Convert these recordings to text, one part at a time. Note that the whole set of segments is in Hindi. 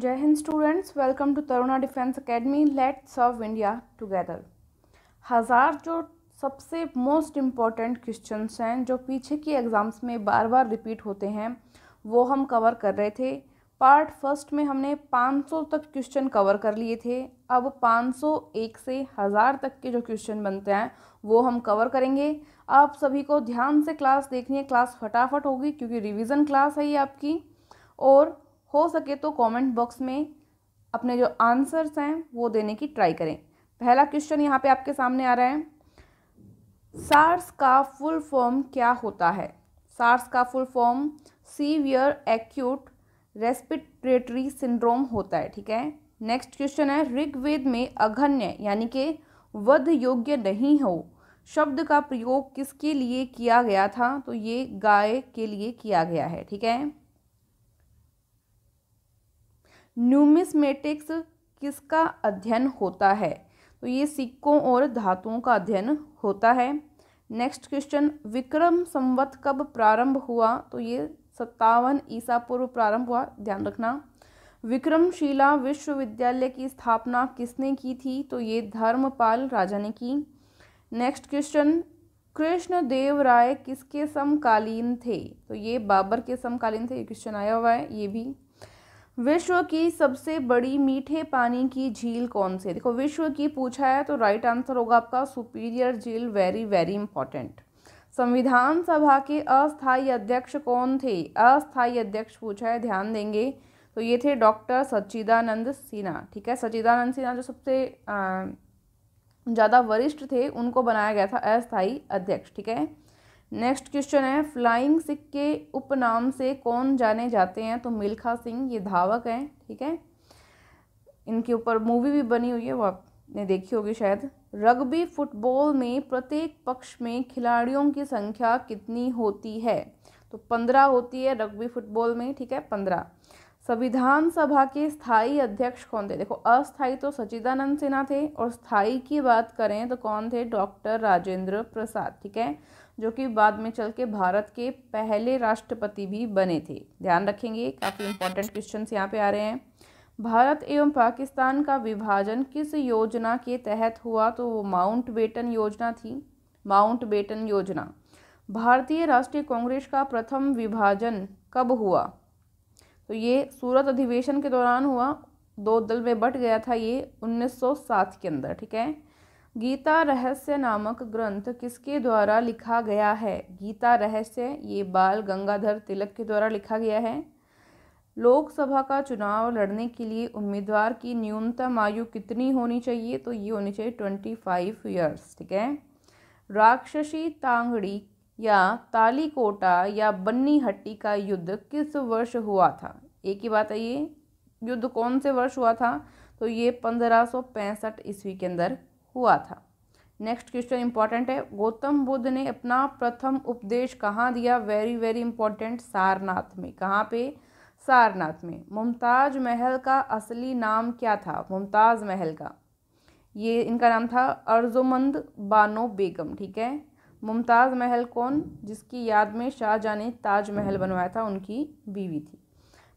जय हिंद students welcome to Taruna defence academy let's serve India together हज़ार जो सबसे मोस्ट इम्पॉर्टेंट क्वेश्चंस हैं जो पीछे की एग्ज़ाम्स में बार बार रिपीट होते हैं वो हम कवर कर रहे थे पार्ट फर्स्ट में हमने 500 तक क्वेश्चन कवर कर लिए थे अब 501 से हज़ार तक के जो क्वेश्चन बनते हैं वो हम कवर करेंगे आप सभी को ध्यान से क्लास देखनी है क्लास फटाफट होगी क्योंकि रिविजन क्लास है ये आपकी और हो सके तो कमेंट बॉक्स में अपने जो आंसर्स हैं वो देने की ट्राई करें पहला क्वेश्चन यहाँ पे आपके सामने आ रहा है सार्स का फुल फॉर्म क्या होता है सार्स का full form severe acute respiratory syndrome होता है ठीक है नेक्स्ट क्वेश्चन है ऋग्वेद में अघन्य यानी कि वध योग्य नहीं हो शब्द का प्रयोग किसके लिए किया गया था तो ये गाय के लिए किया गया है ठीक है न्यूमिसमेटिक्स किसका अध्ययन होता है तो ये सिक्कों और धातुओं का अध्ययन होता है नेक्स्ट क्वेश्चन विक्रम संवत कब प्रारंभ हुआ तो ये सत्तावन ईसा पूर्व प्रारंभ हुआ ध्यान रखना विक्रमशिला विश्वविद्यालय की स्थापना किसने की थी तो ये धर्मपाल राजा ने की नेक्स्ट क्वेश्चन कृष्णदेव राय किसके समकालीन थे तो ये बाबर के समकालीन थे ये क्वेश्चन आया हुआ है ये भी विश्व की सबसे बड़ी मीठे पानी की झील कौन सी देखो विश्व की पूछा है तो राइट आंसर होगा आपका सुपीरियर झील वेरी वेरी इंपॉर्टेंट संविधान सभा के अस्थाई अध्यक्ष कौन थे अस्थाई अध्यक्ष पूछा है ध्यान देंगे तो ये थे डॉक्टर सच्चिदानंद सिन्हा ठीक है सच्चिदानंद सिन्हा जो सबसे ज़्यादा वरिष्ठ थे उनको बनाया गया था अस्थाई अध्यक्ष ठीक है नेक्स्ट क्वेश्चन है फ्लाइंग सिख के उपनाम से कौन जाने जाते हैं तो मिल्खा सिंह ये धावक हैं ठीक है इनके ऊपर मूवी भी बनी हुई है वो आपने देखी होगी शायद रग्बी फुटबॉल में प्रत्येक पक्ष में खिलाड़ियों की संख्या कितनी होती है तो पंद्रह होती है रग्बी फुटबॉल में ठीक है पंद्रह संविधान सभा के स्थाई अध्यक्ष कौन थे देखो अस्थायी तो सचिदानंद सिन्हा थे और स्थाई की बात करें तो कौन थे डॉक्टर राजेंद्र प्रसाद ठीक है जो कि बाद में चल के भारत के पहले राष्ट्रपति भी बने थे ध्यान रखेंगे काफ़ी इंपॉर्टेंट क्वेश्चन यहाँ पे आ रहे हैं भारत एवं पाकिस्तान का विभाजन किस योजना के तहत हुआ तो वो माउंट बेटन योजना थी माउंट बेटन योजना भारतीय राष्ट्रीय कांग्रेस का प्रथम विभाजन कब हुआ तो ये सूरत अधिवेशन के दौरान हुआ दो दल में बट गया था ये 1907 के अंदर ठीक है गीता रहस्य नामक ग्रंथ किसके द्वारा लिखा गया है गीता रहस्य ये बाल गंगाधर तिलक के द्वारा लिखा गया है लोकसभा का चुनाव लड़ने के लिए उम्मीदवार की न्यूनतम आयु कितनी होनी चाहिए तो ये होनी चाहिए ट्वेंटी फाइव ईयर्स ठीक है राक्षसी तांगड़ी या तालीकोटा या बन्नी हट्टी का युद्ध किस वर्ष हुआ था एक ही बात है ये युद्ध कौन से वर्ष हुआ था तो ये पंद्रह सौ पैंसठ ईस्वी के अंदर हुआ था नेक्स्ट क्वेश्चन इंपॉर्टेंट है गौतम बुद्ध ने अपना प्रथम उपदेश कहाँ दिया वेरी वेरी इंपॉर्टेंट सारनाथ में कहाँ पे सारनाथ में मुमताज़ महल का असली नाम क्या था मुमताज़ महल का ये इनका नाम था अर्जुमंद बानो बेगम ठीक है मुमताज़ महल कौन जिसकी याद में शाहजहाँ ने ताजमहल बनवाया था उनकी बीवी थी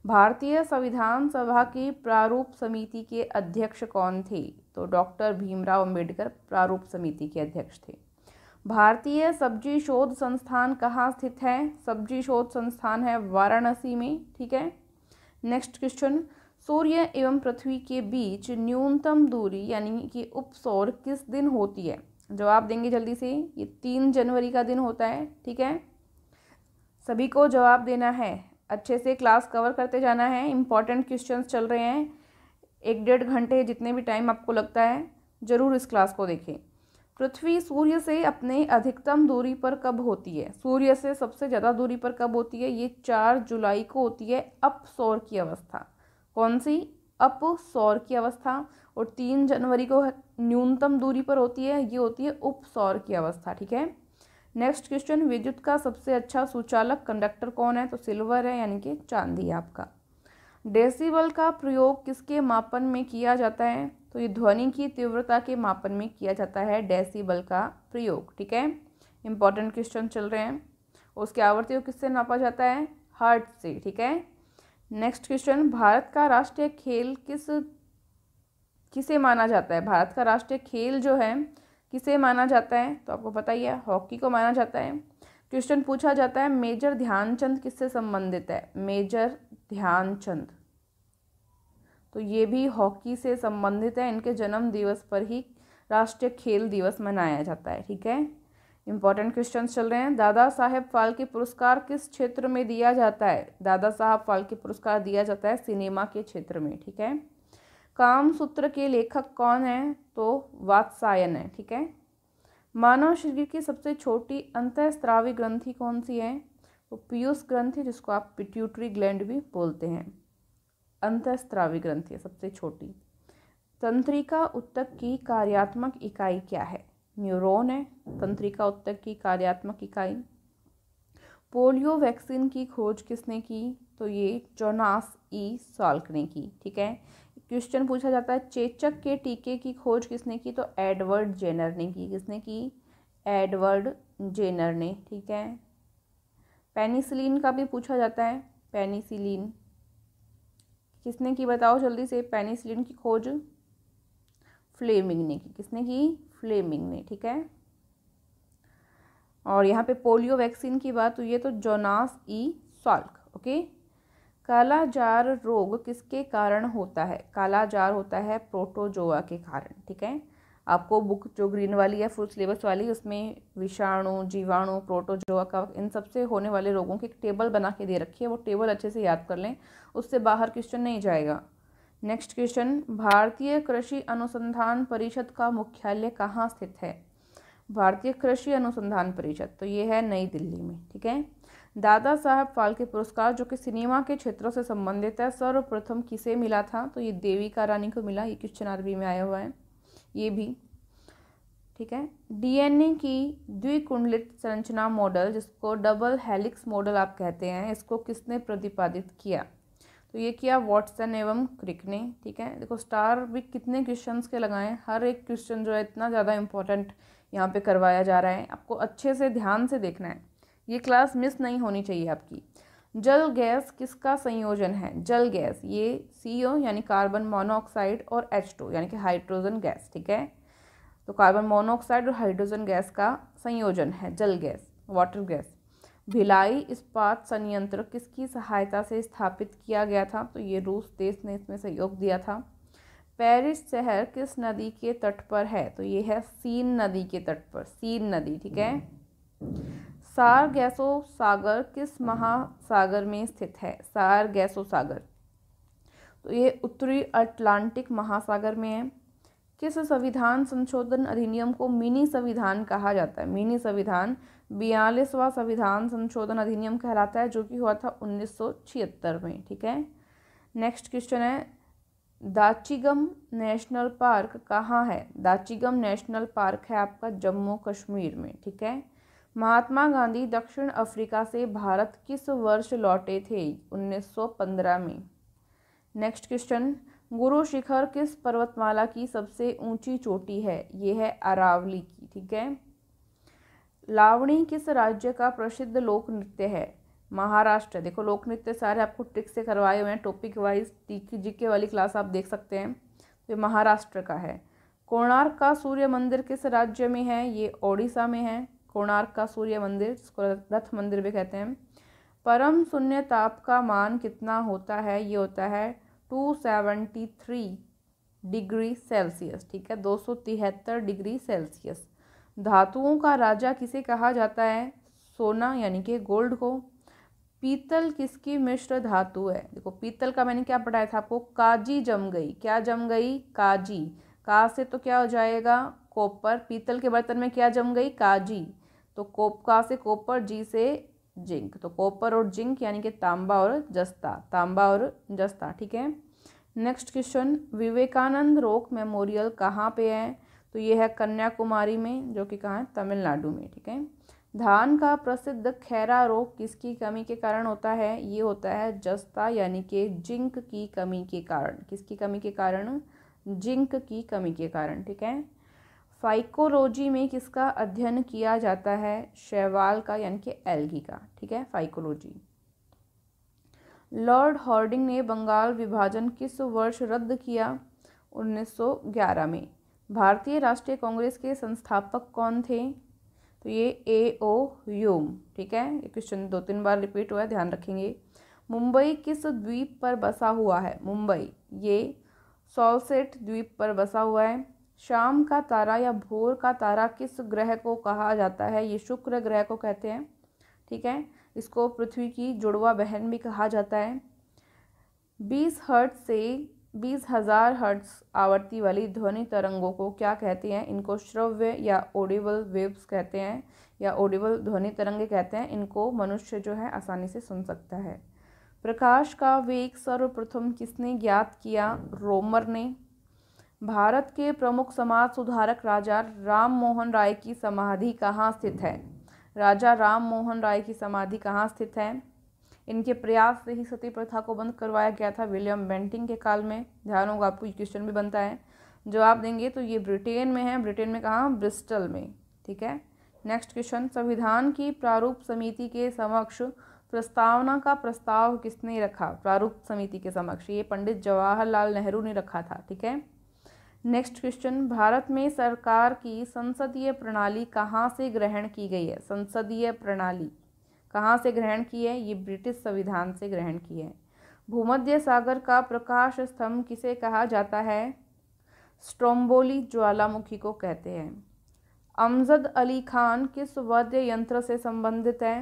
भारतीय संविधान सभा की प्रारूप समिति के अध्यक्ष कौन थे तो डॉक्टर भीमराव अंबेडकर प्रारूप समिति के अध्यक्ष थे भारतीय सब्जी शोध संस्थान कहाँ स्थित है सब्जी शोध संस्थान है वाराणसी में ठीक है नेक्स्ट क्वेश्चन सूर्य एवं पृथ्वी के बीच न्यूनतम दूरी यानी कि उपसौर किस दिन होती है जवाब देंगे जल्दी से ये तीन जनवरी का दिन होता है ठीक है सभी को जवाब देना है अच्छे से क्लास कवर करते जाना है इंपॉर्टेंट क्वेश्चंस चल रहे हैं एक डेढ़ घंटे जितने भी टाइम आपको लगता है ज़रूर इस क्लास को देखें पृथ्वी सूर्य से अपने अधिकतम दूरी पर कब होती है सूर्य से सबसे ज़्यादा दूरी पर कब होती है ये चार जुलाई को होती है अप सौर की अवस्था कौन सी अप सौर की अवस्था और तीन जनवरी को न्यूनतम दूरी पर होती है ये होती है उप सौर की अवस्था ठीक है नेक्स्ट क्वेश्चन विद्युत का सबसे अच्छा सुचालक कंडक्टर कौन है तो सिल्वर है यानी कि चांदी आपका डेसिबल का प्रयोग किसके मापन में किया जाता है तो ये ध्वनि की तीव्रता के मापन में किया जाता है डेसिबल का प्रयोग ठीक है इंपॉर्टेंट क्वेश्चन चल रहे हैं उसके आवृत्ति को किससे नापा जाता है हर्ट से ठीक है नेक्स्ट क्वेश्चन भारत का राष्ट्रीय खेल किस किसे माना जाता है भारत का राष्ट्रीय खेल जो है किसे माना जाता है तो आपको पता ही है हॉकी को माना जाता है क्वेश्चन पूछा जाता है मेजर ध्यानचंद किससे संबंधित है मेजर ध्यानचंद तो ये भी हॉकी से संबंधित है इनके जन्म दिवस पर ही राष्ट्रीय खेल दिवस मनाया जाता है ठीक है इंपॉर्टेंट क्वेश्चन चल रहे हैं दादा साहेब फाल्के पुरस्कार किस क्षेत्र में दिया जाता है दादा साहब फाल्के पुरस्कार दिया जाता है सिनेमा के क्षेत्र में ठीक है काम सूत्र के लेखक कौन है तो वात्सायन है ठीक है मानव शरीर की सबसे छोटी अंतस्त्रावी ग्रंथि कौन सी है वो पीयूष ग्रंथि जिसको आप पिट्यूटरी ग्लैंड भी बोलते हैं अंतस्त्रावी ग्रंथि है सबसे छोटी तंत्रिका उत्तक की कार्यात्मक इकाई क्या है न्यूरॉन है तंत्रिका उत्तक की कार्यात्मक इकाई पोलियो वैक्सीन की खोज किसने की तो ये जोनास ई सॉल्क ने की ठीक है क्वेश्चन पूछा जाता है चेचक के टीके की खोज किसने की तो एडवर्ड जेनर ने की किसने की एडवर्ड जेनर ने ठीक है पेनिसिलिन का भी पूछा जाता है पेनिसिलिन किसने की बताओ जल्दी से पेनिसिलिन की खोज फ्लेमिंग ने की किसने की फ्लेमिंग ने ठीक है और यहाँ पे पोलियो वैक्सीन की बात हुई है तो जोनास ई सॉल्क ओके कालाजार रोग किसके कारण होता है कालाजार होता है प्रोटोजोआ के कारण ठीक है आपको बुक जो ग्रीन वाली है फुल सिलेबस वाली उसमें विषाणु जीवाणु प्रोटोजोआ का इन सबसे होने वाले रोगों की एक टेबल बना के दे रखी है वो टेबल अच्छे से याद कर लें उससे बाहर क्वेश्चन नहीं जाएगा नेक्स्ट क्वेश्चन भारतीय कृषि अनुसंधान परिषद का मुख्यालय कहाँ स्थित है भारतीय कृषि अनुसंधान परिषद तो ये है नई दिल्ली में ठीक है दादा साहब फाल्के पुरस्कार जो कि सिनेमा के क्षेत्रों से संबंधित है सर्वप्रथम किसे मिला था तो ये देवी का रानी को मिला ये क्वेश्चन आरबी में आया हुआ है ये भी ठीक है डीएनए की द्विकुंडलित संरचना मॉडल जिसको डबल हेलिक्स मॉडल आप कहते हैं इसको किसने प्रतिपादित किया तो ये किया वॉटसन एवं क्रिक ने ठीक है देखो स्टार भी कितने क्वेश्चंस के लगाएं हर एक क्वेश्चन जो है इतना ज़्यादा इंपॉर्टेंट यहाँ पे करवाया जा रहा है आपको अच्छे से ध्यान से देखना है ये क्लास मिस नहीं होनी चाहिए आपकी जल गैस किसका संयोजन है जल गैस ये सी ओ यानी कार्बन मोनोऑक्साइड और एच टू यानी कि हाइड्रोजन गैस ठीक है तो कार्बन मोनोऑक्साइड और हाइड्रोजन गैस का संयोजन है जल गैस वाटर गैस भिलाई इस्पात संयंत्र किसकी सहायता से स्थापित किया गया था तो ये रूस देश ने इसमें सहयोग दिया था पेरिस शहर किस नदी के तट पर है तो ये है सीन नदी के तट पर सीन नदी ठीक है सार गैसो सागर किस महासागर में स्थित है सार गैसो सागर तो ये उत्तरी अटलांटिक महासागर में है किस संविधान संशोधन अधिनियम को मिनी संविधान कहा जाता है मिनी संविधान बयालीसवा संविधान संशोधन अधिनियम कहलाता है जो कि हुआ था 1976 में ठीक है नेक्स्ट क्वेश्चन है दाचीगम नेशनल पार्क कहाँ है दाचीगम नेशनल पार्क है आपका जम्मू कश्मीर में ठीक है महात्मा गांधी दक्षिण अफ्रीका से भारत किस वर्ष लौटे थे 1915 में नेक्स्ट क्वेश्चन गुरु शिखर किस पर्वतमाला की सबसे ऊंची चोटी है ये है अरावली की ठीक है लावणी किस राज्य का प्रसिद्ध लोक नृत्य है महाराष्ट्र देखो लोक नृत्य सारे आपको ट्रिक से करवाए हुए हैं टॉपिक वाइज जी के वाली क्लास आप देख सकते हैं तो महाराष्ट्र का है कोणार्क का सूर्य मंदिर किस राज्य में है ये ओडिशा में है कोणार्क का सूर्य मंदिर जिसको रथ मंदिर भी कहते हैं परम शून्य ताप का मान कितना होता है ये होता है two seventy three degree Celsius ठीक है दो सौ तिहत्तर डिग्री सेल्सियस धातुओं का राजा किसे कहा जाता है सोना यानी कि गोल्ड को पीतल किसकी मिश्र धातु है देखो पीतल का मैंने क्या पढ़ाया था आपको काजी जम गई क्या जम गई काजी का से तो क्या हो जाएगा कोपर पीतल के बर्तन में क्या जम गई काजी तो कोप का से कोपर जी से जिंक तो कॉपर और जिंक यानी कि तांबा और जस्ता तांबा और जस्ता ठीक है नेक्स्ट क्वेश्चन विवेकानंद रोक मेमोरियल कहाँ पे है तो ये है कन्याकुमारी में जो कि कहाँ है तमिलनाडु में ठीक है धान का प्रसिद्ध खैरा रोग किसकी कमी के कारण होता है ये होता है जस्ता यानी कि जिंक की कमी के कारण किसकी कमी के कारण जिंक की कमी के कारण ठीक है फाइकोलॉजी में किसका अध्ययन किया जाता है शैवाल का यानी कि एल्गी का ठीक है फाइकोलॉजी लॉर्ड हॉर्डिंग ने बंगाल विभाजन किस वर्ष रद्द किया 1911 में भारतीय राष्ट्रीय कांग्रेस के संस्थापक कौन थे तो ये ए ओ योम ठीक है ये क्वेश्चन दो तीन बार रिपीट हुआ है ध्यान रखेंगे मुंबई किस द्वीप पर बसा हुआ है मुंबई ये सॉलसेट द्वीप पर बसा हुआ है शाम का तारा या भोर का तारा किस ग्रह को कहा जाता है ये शुक्र ग्रह को कहते हैं ठीक है इसको पृथ्वी की जुड़वा बहन भी कहा जाता है बीस हर्ट से बीस हज़ार हर्ट्स आवर्ती वाली ध्वनि तरंगों को क्या कहते हैं इनको श्रव्य या ओडिबल वेव्स कहते हैं या ओडिबल ध्वनि तरंगे कहते हैं इनको मनुष्य जो है आसानी से सुन सकता है प्रकाश का वेग सर्वप्रथम किसने ज्ञात किया रोमर ने भारत के प्रमुख समाज सुधारक राजा राम मोहन राय की समाधि कहाँ स्थित है राजा राम मोहन राय की समाधि कहाँ स्थित है इनके प्रयास से ही सती प्रथा को बंद करवाया गया था विलियम बेंटिंग के काल में ध्यान होगा आपको क्वेश्चन भी बनता है जवाब देंगे तो ये ब्रिटेन में है ब्रिटेन में कहाँ ब्रिस्टल में ठीक है नेक्स्ट क्वेश्चन संविधान की प्रारूप समिति के समक्ष प्रस्तावना का प्रस्ताव किसने रखा प्रारूप समिति के समक्ष ये पंडित जवाहरलाल नेहरू ने रखा था ठीक है नेक्स्ट क्वेश्चन भारत में सरकार की संसदीय प्रणाली कहाँ से ग्रहण की गई है संसदीय प्रणाली कहाँ से ग्रहण की है ये ब्रिटिश संविधान से ग्रहण की है भूमध्य सागर का प्रकाश स्तंभ किसे कहा जाता है स्ट्रोम्बोली ज्वालामुखी को कहते हैं अमजद अली खान किस वाद्य यंत्र से संबंधित हैं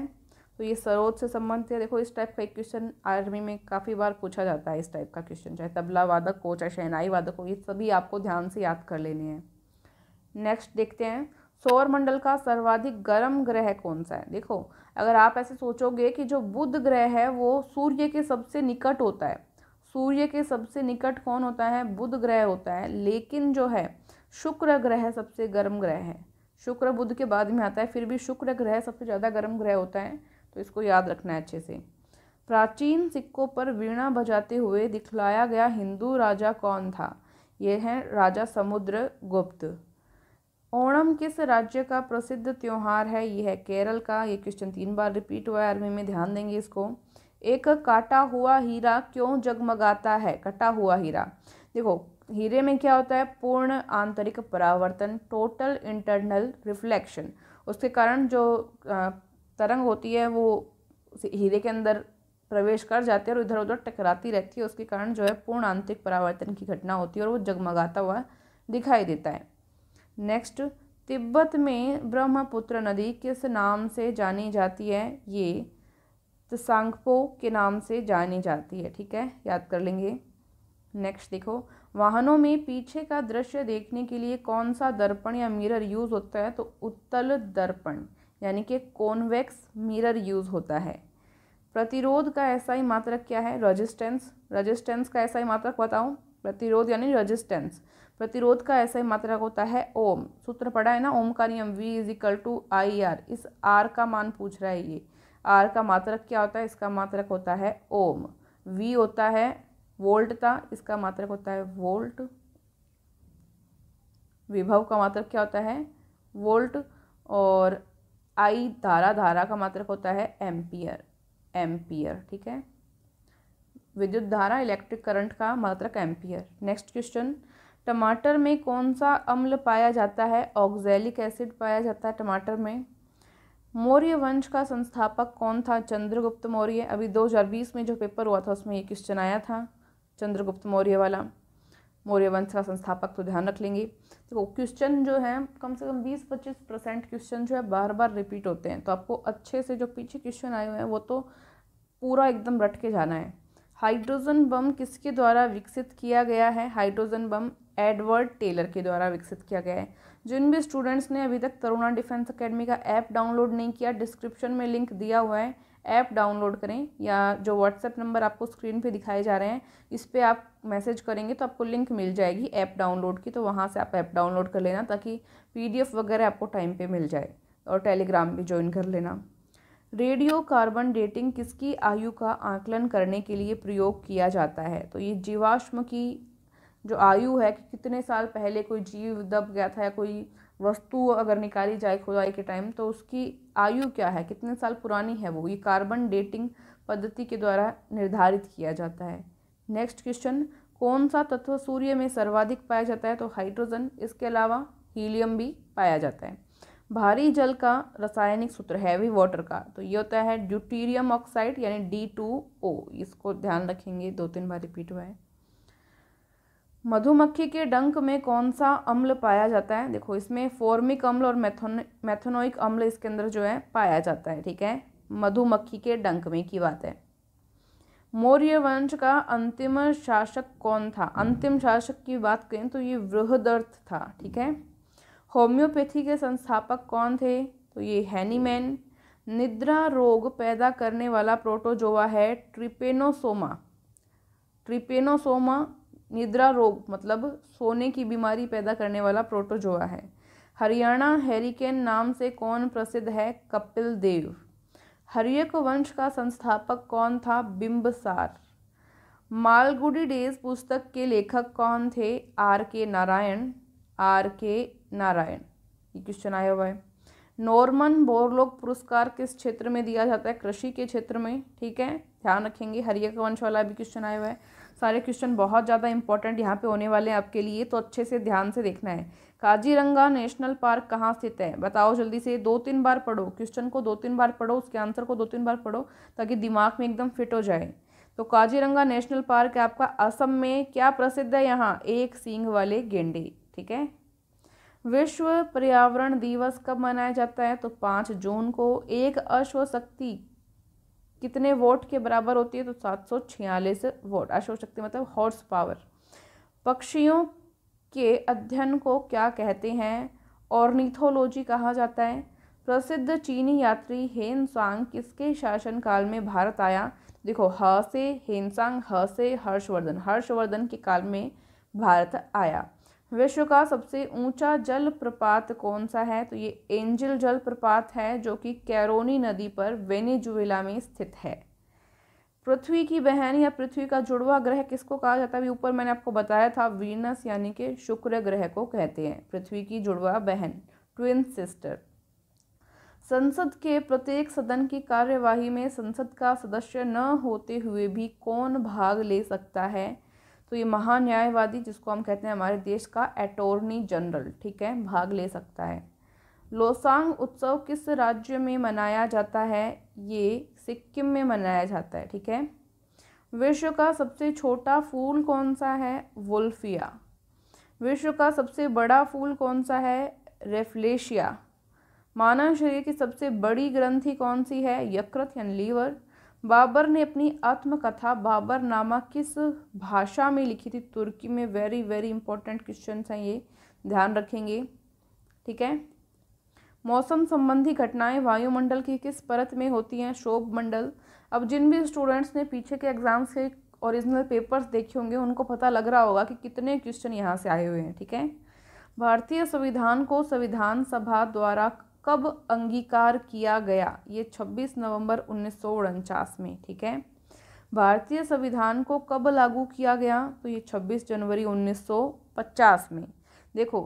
तो ये सरोज से संबंधित है देखो इस टाइप का एक क्वेश्चन आर्मी में काफ़ी बार पूछा जाता है इस टाइप का क्वेश्चन चाहे तबला वादक हो चाहे शहनाई वादक हो ये सभी आपको ध्यान से याद कर लेने हैं नेक्स्ट देखते हैं सौर मंडल का सर्वाधिक गर्म ग्रह कौन सा है देखो अगर आप ऐसे सोचोगे कि जो बुध ग्रह है वो सूर्य के सबसे निकट होता है सूर्य के सबसे निकट कौन होता है बुध ग्रह होता है लेकिन जो है शुक्र ग्रह सबसे गर्म ग्रह है शुक्र बुध के बाद में आता है फिर भी शुक्र ग्रह सबसे ज़्यादा गर्म ग्रह होता है तो इसको याद रखना है अच्छे से प्राचीन सिक्कों पर वीणा बजाते हुए दिखलाया गया हिंदू राजा कौन था ये है राजा समुद्र गुप्त ओणम किस राज्य का प्रसिद्ध त्यौहार है यह है केरल का ये क्वेश्चन तीन बार रिपीट हुआ है आर्मी में ध्यान देंगे इसको एक काटा हुआ हीरा क्यों जगमगाता है कटा हुआ हीरा देखो हीरे में क्या होता है पूर्ण आंतरिक परावर्तन टोटल इंटरनल रिफ्लेक्शन उसके कारण जो तरंग होती है वो हीरे के अंदर प्रवेश कर जाती है और इधर उधर टकराती रहती है उसके कारण जो है पूर्ण आंतरिक परावर्तन की घटना होती है और वो जगमगाता हुआ दिखाई देता है नेक्स्ट तिब्बत में ब्रह्मपुत्र नदी किस नाम से जानी जाती है ये तसांगपो के नाम से जानी जाती है ठीक है याद कर लेंगे नेक्स्ट देखो वाहनों में पीछे का दृश्य देखने के लिए कौन सा दर्पण या मिरर यूज़ होता है तो उत्तल दर्पण यानी कि कॉन्वेक्स मिरर यूज़ होता है प्रतिरोध का ऐसा ही मात्रक क्या है रजिस्टेंस रजिस्टेंस का ऐसा ही मात्रक बताऊँ प्रतिरोध यानी रजिस्टेंस प्रतिरोध का ऐसा ही मात्रक होता है ओम सूत्र पढ़ा है ना ओम का नियम V is equal to I R इस आर का मान पूछ रहा है ये आर का मात्रक क्या होता है इसका मात्रक होता है ओम वी होता है वोल्ट का इसका मात्रक होता है वोल्ट विभव का मात्रक क्या होता है वोल्ट और आई धारा धारा का मात्रक मतलब होता है एम्पियर एम्पियर ठीक है विद्युत धारा इलेक्ट्रिक करंट का मात्रक मतलब एम्पियर नेक्स्ट क्वेश्चन टमाटर में कौन सा अम्ल पाया जाता है ऑक्जेलिक एसिड पाया जाता है टमाटर में मौर्य वंश का संस्थापक कौन था चंद्रगुप्त मौर्य अभी 2020 में जो पेपर हुआ था उसमें ये क्वेश्चन आया था चंद्रगुप्त मौर्य वाला मौर्य वंश का संस्थापक तो ध्यान रख लेंगे देखो क्वेश्चन जो है कम से कम बीस पच्चीस परसेंट क्वेश्चन जो है बार बार रिपीट होते हैं तो आपको अच्छे से जो पीछे क्वेश्चन आए हुए हैं वो तो पूरा एकदम रट के जाना है हाइड्रोजन बम किसके द्वारा विकसित किया गया है हाइड्रोजन बम एडवर्ड टेलर के द्वारा विकसित किया गया है जिन भी स्टूडेंट्स ने अभी तक तरुणा डिफेंस अकेडमी का ऐप डाउनलोड नहीं किया डिस्क्रिप्शन में लिंक दिया हुआ है ऐप डाउनलोड करें या जो व्हाट्सएप नंबर आपको स्क्रीन पे दिखाए जा रहे हैं इस पर आप मैसेज करेंगे तो आपको लिंक मिल जाएगी ऐप डाउनलोड की तो वहाँ से आप ऐप डाउनलोड कर लेना ताकि पी वगैरह आपको टाइम पर मिल जाए और टेलीग्राम भी ज्वाइन कर लेना रेडियो कार्बन डेटिंग किसकी आयु का आकलन करने के लिए प्रयोग किया जाता है तो ये जीवाश्म की जो आयु है कि कितने साल पहले कोई जीव दब गया था या कोई वस्तु अगर निकाली जाए खुदाई के टाइम तो उसकी आयु क्या है कितने साल पुरानी है वो ये कार्बन डेटिंग पद्धति के द्वारा निर्धारित किया जाता है नेक्स्ट क्वेश्चन कौन सा तत्व सूर्य में सर्वाधिक पाया जाता है तो हाइड्रोजन इसके अलावा हीलियम भी पाया जाता है भारी जल का रासायनिक सूत्र हैवी वाटर का तो ये होता है ड्यूटीरियम ऑक्साइड यानी डी टू ओ इसको ध्यान रखेंगे दो तीन बार रिपीट हुआ है मधुमक्खी के डंक में कौन सा अम्ल पाया जाता है देखो इसमें फॉर्मिक अम्ल और मैथोन मैथोनोइक अम्ल इसके अंदर जो है पाया जाता है ठीक है मधुमक्खी के डंक में की बात है मौर्य वंश का अंतिम शासक कौन था अंतिम शासक की बात करें तो ये वृहदर्थ था ठीक है होम्योपैथी के संस्थापक कौन थे तो ये हैनीमैन निद्रा रोग पैदा करने वाला प्रोटोजोवा है ट्रिपेनोसोमा ट्रिपेनोसोमा निद्रा रोग मतलब सोने की बीमारी पैदा करने वाला प्रोटोजोआ है हरियाणा हेरिकेन नाम से कौन प्रसिद्ध है कपिल देव हरियक वंश का संस्थापक कौन था बिंबसार मालगुडी डेज पुस्तक के लेखक कौन थे आर के नारायण आर के नारायण ये क्वेश्चन आया हुआ है नॉर्मन बोरलोक पुरस्कार किस क्षेत्र में दिया जाता है कृषि के क्षेत्र में ठीक है ध्यान रखेंगे हरियक वंश वाला भी क्वेश्चन आया हुआ है सारे क्वेश्चन बहुत ज़्यादा इंपॉर्टेंट यहाँ पे होने वाले हैं आपके लिए तो अच्छे से ध्यान से देखना है काजीरंगा नेशनल पार्क कहाँ स्थित है बताओ जल्दी से दो तीन बार पढ़ो क्वेश्चन को दो तीन बार पढ़ो उसके आंसर को दो तीन बार पढ़ो ताकि दिमाग में एकदम फिट हो जाए तो काजीरंगा नेशनल पार्क है आपका असम में क्या प्रसिद्ध है यहाँ एक सींग वाले गेंडे ठीक है विश्व पर्यावरण दिवस कब मनाया जाता है तो पाँच जून को एक अश्व शक्ति कितने वोट के बराबर होती है तो सात सौ छियालीस वोट अशोक शक्ति मतलब हॉर्स पावर पक्षियों के अध्ययन को क्या कहते हैं ऑर्निथोलॉजी कहा जाता है प्रसिद्ध चीनी यात्री हेनसांग किसके शासनकाल में भारत आया देखो ह से हेनसांग ह से हर्षवर्धन हर्षवर्धन के काल में भारत आया विश्व का सबसे ऊंचा जलप्रपात कौन सा है तो ये एंजल जलप्रपात है जो कि कैरोनी नदी पर वेनेजुएला में स्थित है पृथ्वी की बहन या पृथ्वी का जुड़वा ग्रह किसको कहा जाता है अभी ऊपर मैंने आपको बताया था वीनस यानी कि शुक्र ग्रह को कहते हैं पृथ्वी की जुड़वा बहन ट्विन सिस्टर संसद के प्रत्येक सदन की कार्यवाही में संसद का सदस्य न होते हुए भी कौन भाग ले सकता है तो ये महान्यायवादी जिसको हम कहते हैं हमारे देश का अटोर्नी जनरल ठीक है भाग ले सकता है लोसांग उत्सव किस राज्य में मनाया जाता है ये सिक्किम में मनाया जाता है ठीक है विश्व का सबसे छोटा फूल कौन सा है वुल्फिया विश्व का सबसे बड़ा फूल कौन सा है रेफ्लेशिया मानव शरीर की सबसे बड़ी ग्रंथि कौन सी है यकृत यानी लीवर बाबर ने अपनी आत्मकथा बाबर नामा किस भाषा में लिखी थी तुर्की में वेरी वेरी इंपॉर्टेंट क्वेश्चन हैं ये ध्यान रखेंगे ठीक है मौसम संबंधी घटनाएं वायुमंडल की किस परत में होती हैं शोभ मंडल अब जिन भी स्टूडेंट्स ने पीछे के एग्ज़ाम्स के ओरिजिनल पेपर्स देखे होंगे उनको पता लग रहा होगा कि कितने क्वेश्चन यहाँ से आए हुए हैं ठीक है भारतीय संविधान को संविधान सभा द्वारा कब अंगीकार किया गया ये 26 नवंबर उन्नीस में ठीक है भारतीय संविधान को कब लागू किया गया तो ये 26 जनवरी 1950 में देखो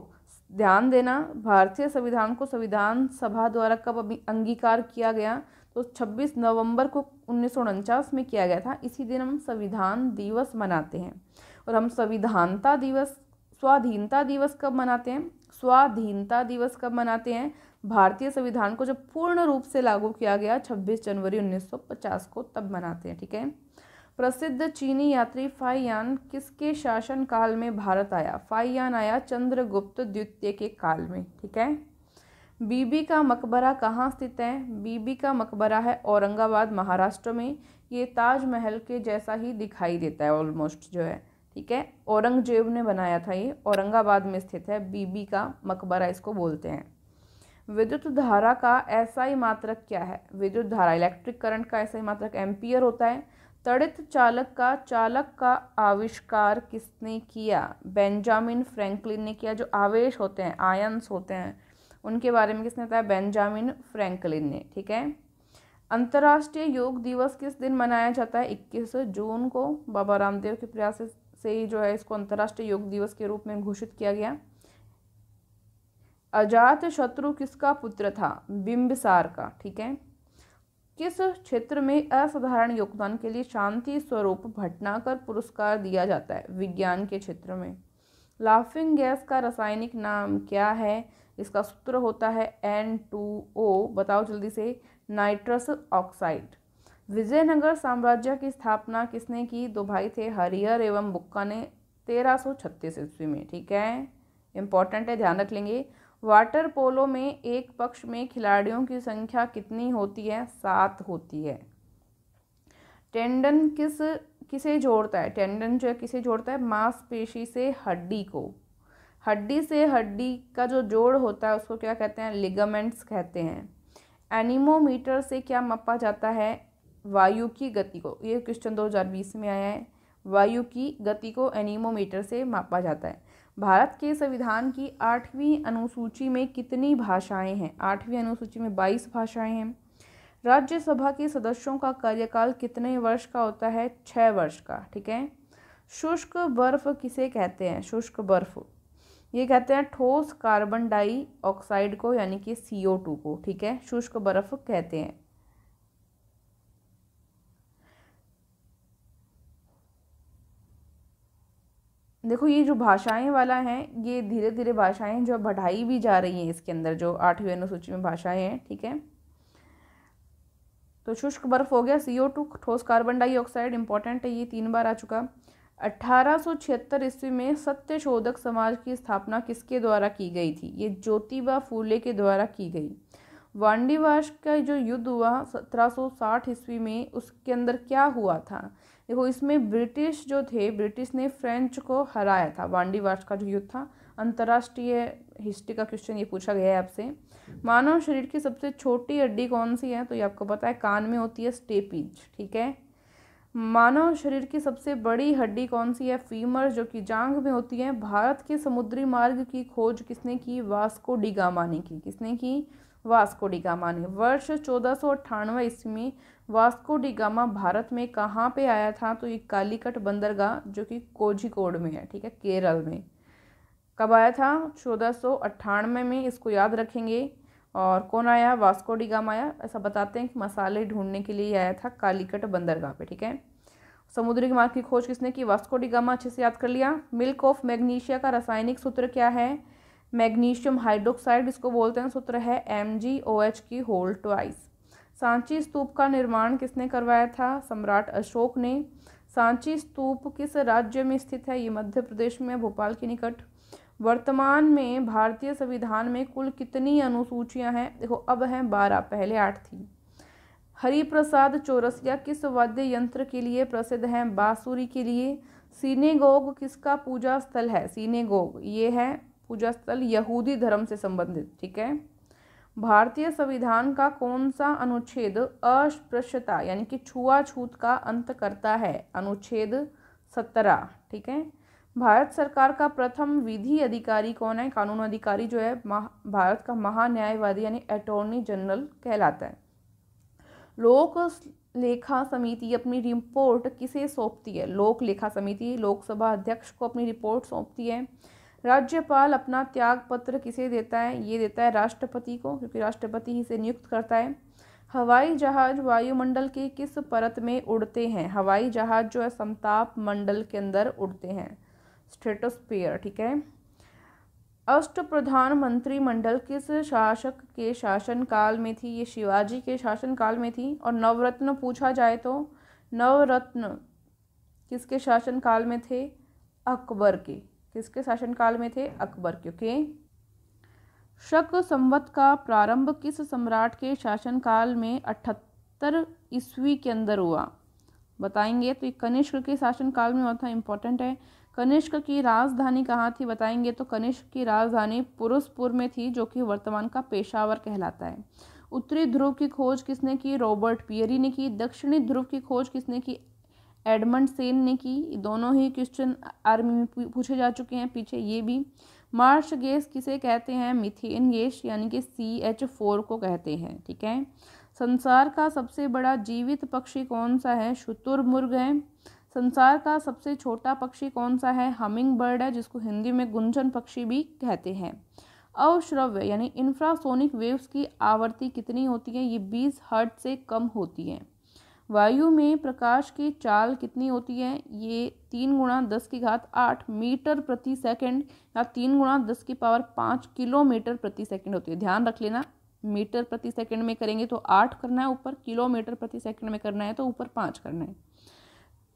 ध्यान देना भारतीय संविधान को संविधान सभा द्वारा कब अंगीकार किया गया तो 26 नवंबर को उन्नीस में किया गया था इसी दिन हम संविधान दिवस मनाते हैं और हम संविधानता दिवस स्वाधीनता दिवस कब मनाते हैं स्वाधीनता दिवस कब मनाते हैं भारतीय संविधान को जब पूर्ण रूप से लागू किया गया 26 जनवरी 1950 को तब मनाते हैं ठीक है प्रसिद्ध चीनी यात्री फाइयान किसके शासन काल में भारत आया फाइयान आया चंद्रगुप्त द्वितीय के काल में ठीक है बीबी का मकबरा कहाँ स्थित है बीबी का मकबरा है औरंगाबाद महाराष्ट्र में ये ताजमहल के जैसा ही दिखाई देता है ऑलमोस्ट जो है ठीक है औरंगजेब ने बनाया था ये औरंगाबाद में स्थित है बीबी का मकबरा इसको बोलते हैं विद्युत धारा का ऐसा ही मात्रक क्या है विद्युत धारा इलेक्ट्रिक करंट का ऐसा ही मात्रक एम्पियर होता है तड़ित चालक का चालक का आविष्कार किसने किया बेंजामिन फ्रैंकलिन ने किया जो आवेश होते हैं आयंस होते हैं उनके बारे में किसने बताया बेंजामिन फ्रैंकलिन ने ठीक है अंतर्राष्ट्रीय योग दिवस किस दिन मनाया जाता है 21 जून को बाबा रामदेव के प्रयास से ही जो है इसको अंतर्राष्ट्रीय योग दिवस के रूप में घोषित किया गया अजात शत्रु किसका पुत्र था बिंबसार का ठीक है किस क्षेत्र में असाधारण योगदान के लिए शांति स्वरूप भटनाकर पुरस्कार दिया जाता है विज्ञान के क्षेत्र में लाफिंग गैस का रासायनिक नाम क्या है इसका सूत्र होता है एन टू ओ बताओ जल्दी से नाइट्रस ऑक्साइड विजयनगर साम्राज्य की स्थापना किसने की दो भाई थे हरिहर एवं बुक्का ने तेरह सौ छत्तीस ईस्वी में ठीक है इंपॉर्टेंट है ध्यान रख लेंगे वाटर पोलो में एक पक्ष में खिलाड़ियों की संख्या कितनी होती है सात होती है टेंडन किस किसे जोड़ता है टेंडन जो है किसे जोड़ता है मांसपेशी से हड्डी को हड्डी से हड्डी का जो जोड़ होता है उसको क्या कहते हैं लिगामेंट्स कहते हैं एनिमोमीटर से क्या मापा जाता है वायु की गति को ये क्वेश्चन बीस में आया है वायु की गति को एनीमोमीटर से मापा जाता है भारत के संविधान की आठवीं अनुसूची में कितनी भाषाएं हैं आठवीं अनुसूची में बाईस भाषाएं हैं राज्यसभा के सदस्यों का कार्यकाल कितने वर्ष का होता है छः वर्ष का ठीक है शुष्क बर्फ किसे कहते हैं शुष्क बर्फ ये कहते हैं ठोस कार्बन डाईऑक्साइड को यानी कि सी ओ टू को ठीक है शुष्क बर्फ कहते हैं देखो ये जो भाषाएं वाला है ये धीरे धीरे भाषाएं जो बढ़ाई भी जा रही हैं इसके अंदर जो आठवीं अनुसूची में भाषाएं हैं ठीक है तो शुष्क बर्फ हो गया सी टू ठोस कार्बन डाइऑक्साइड इंपॉर्टेंट है ये तीन बार आ चुका अट्ठारह सौ छिहत्तर ईस्वी में सत्य शोधक समाज की स्थापना किसके द्वारा की गई थी ये ज्योतिबा फूले के द्वारा की गई वांडीवास का जो युद्ध हुआ सत्रह सौ साठ ईस्वी में उसके अंदर क्या हुआ था देखो इसमें ब्रिटिश जो थे ब्रिटिश ने फ्रेंच को हराया था वांडी वार्स का जो युद्ध था अंतर्राष्ट्रीय हिस्ट्री का क्वेश्चन ये पूछा गया है आपसे मानव शरीर की सबसे छोटी हड्डी कौन सी है तो ये आपको पता है कान में होती है स्टेपीज ठीक है मानव शरीर की सबसे बड़ी हड्डी कौन सी है फीमर जो कि जांग में होती है भारत के समुद्री मार्ग की खोज किसने की वास्को डिगामा ने की किसने की वास्को डिगामा ने वर्ष चौदह सौ अट्ठानवे ईस्वी में वास्को डिगामा भारत में कहाँ पे आया था तो ये कालीकट बंदरगाह जो कि कोझिकोड में है ठीक है केरल में कब आया था चौदह में इसको याद रखेंगे और कौन आया वास्को डिगामा आया ऐसा बताते हैं कि मसाले ढूंढने के लिए आया था कालीकट बंदरगाह पे ठीक है समुद्री मार्ग की खोज किसने की वास्को डिगामा अच्छे से याद कर लिया मिल्क ऑफ मैग्नीशिया का रासायनिक सूत्र क्या है मैग्नीशियम हाइड्रोक्साइड इसको बोलते हैं सूत्र है एम जी ओ एच की होल ट्वाइस सांची स्तूप का निर्माण किसने करवाया था सम्राट अशोक ने सांची स्तूप किस राज्य में स्थित है ये मध्य प्रदेश में भोपाल के निकट वर्तमान में भारतीय संविधान में कुल कितनी अनुसूचियां हैं देखो अब हैं बारह पहले आठ थी हरिप्रसाद चौरसिया किस वाद्य यंत्र के लिए प्रसिद्ध हैं बांसुरी के लिए सीनेगोग किसका पूजा स्थल है सीनेगोग ये है पूजा स्थल यहूदी धर्म से संबंधित ठीक है भारतीय संविधान का कौन सा अनुच्छेद अस्पृश्यता यानी कि छुआछूत का अंत करता है अनुच्छेद सत्रह ठीक है भारत सरकार का प्रथम विधि अधिकारी कौन है कानून अधिकारी जो है भारत का महान्यायवादी यानी अटोर्नी जनरल कहलाता है लोक लेखा समिति अपनी रिपोर्ट किसे सौंपती है लोक लेखा समिति लोकसभा अध्यक्ष को अपनी रिपोर्ट सौंपती है राज्यपाल अपना त्याग पत्र किसे देता है ये देता है राष्ट्रपति को क्योंकि राष्ट्रपति ही से नियुक्त करता है हवाई जहाज वायुमंडल के किस परत में उड़ते हैं हवाई जहाज जो है समताप मंडल के अंदर उड़ते हैं स्टेटोस्पेयर ठीक है अष्ट प्रधानमंत्री मंडल किस शासक के शासनकाल में थी ये शिवाजी के शासनकाल में थी और नवरत्न पूछा जाए तो नवरत्न किसके शासनकाल में थे अकबर के किसके शासनकाल में थे अकबर के ओके शक संवत का प्रारंभ किस सम्राट के शासनकाल में अठहत्तर ईस्वी के अंदर हुआ बताएंगे तो कनिष्क के शासनकाल में हुआ था इम्पोर्टेंट है कनिष्क की राजधानी कहाँ थी बताएंगे तो कनिष्क की राजधानी पुरुषपुर में थी जो कि वर्तमान का पेशावर कहलाता है उत्तरी ध्रुव की खोज किसने की रॉबर्ट पियरी ने की दक्षिणी ध्रुव की खोज किसने की एडमंड सेन ने की दोनों ही क्वेश्चन आर्मी में पूछे जा चुके हैं पीछे ये भी मार्श गैस किसे कहते हैं मिथेन गैस यानी कि सी एच फोर को कहते हैं ठीक है संसार का सबसे बड़ा जीवित पक्षी कौन सा है शुतुरमुर्ग है संसार का सबसे छोटा पक्षी कौन सा है हमिंग बर्ड है जिसको हिंदी में गुंजन पक्षी भी कहते हैं अवश्रव्य यानी इंफ्रासोनिक वेव्स की आवृत्ति कितनी होती है ये बीस हर्ट से कम होती है वायु में प्रकाश की चाल कितनी होती है ये तीन गुणा दस की घात आठ मीटर प्रति सेकंड या तीन गुणा दस की पावर पाँच किलोमीटर प्रति सेकंड होती है ध्यान रख लेना मीटर प्रति सेकंड में करेंगे तो आठ करना है ऊपर किलोमीटर प्रति सेकंड में करना है तो ऊपर पाँच करना है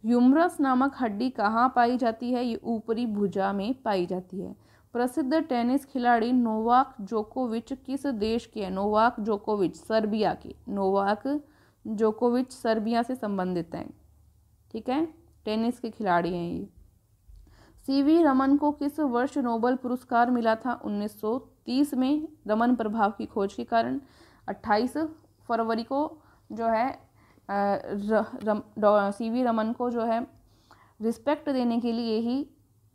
ह्यूमरस नामक हड्डी कहाँ पाई जाती है ये ऊपरी भुजा में पाई जाती है प्रसिद्ध टेनिस खिलाड़ी नोवाक जोकोविच किस देश के है नोवाक जोकोविच सर्बिया के नोवाक जोकोविच सर्बिया से संबंधित हैं ठीक है टेनिस के खिलाड़ी हैं ये सीवी रमन को किस वर्ष नोबल पुरस्कार मिला था 1930 में रमन प्रभाव की खोज के कारण 28 फरवरी को जो है सी वी रमन को जो है रिस्पेक्ट देने के लिए ही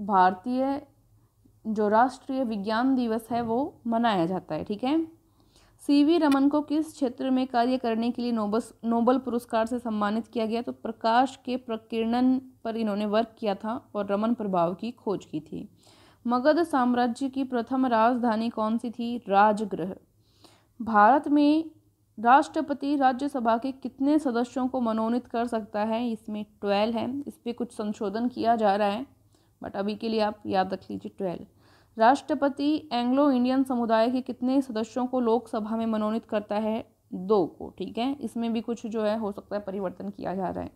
भारतीय जो राष्ट्रीय विज्ञान दिवस है वो मनाया जाता है ठीक है सीवी रमन को किस क्षेत्र में कार्य करने के लिए नोबस नोबल पुरस्कार से सम्मानित किया गया तो प्रकाश के प्रकीर्णन पर इन्होंने वर्क किया था और रमन प्रभाव की खोज की थी मगध साम्राज्य की प्रथम राजधानी कौन सी थी राजगृह भारत में राष्ट्रपति राज्यसभा के कितने सदस्यों को मनोनीत कर सकता है इसमें ट्वेल्व है इस पर कुछ संशोधन किया जा रहा है बट अभी के लिए आप याद रख लीजिए ट्वेल्व राष्ट्रपति एंग्लो इंडियन समुदाय के कितने सदस्यों को लोकसभा में मनोनीत करता है दो को ठीक है इसमें भी कुछ जो है हो सकता है परिवर्तन किया जा रहा है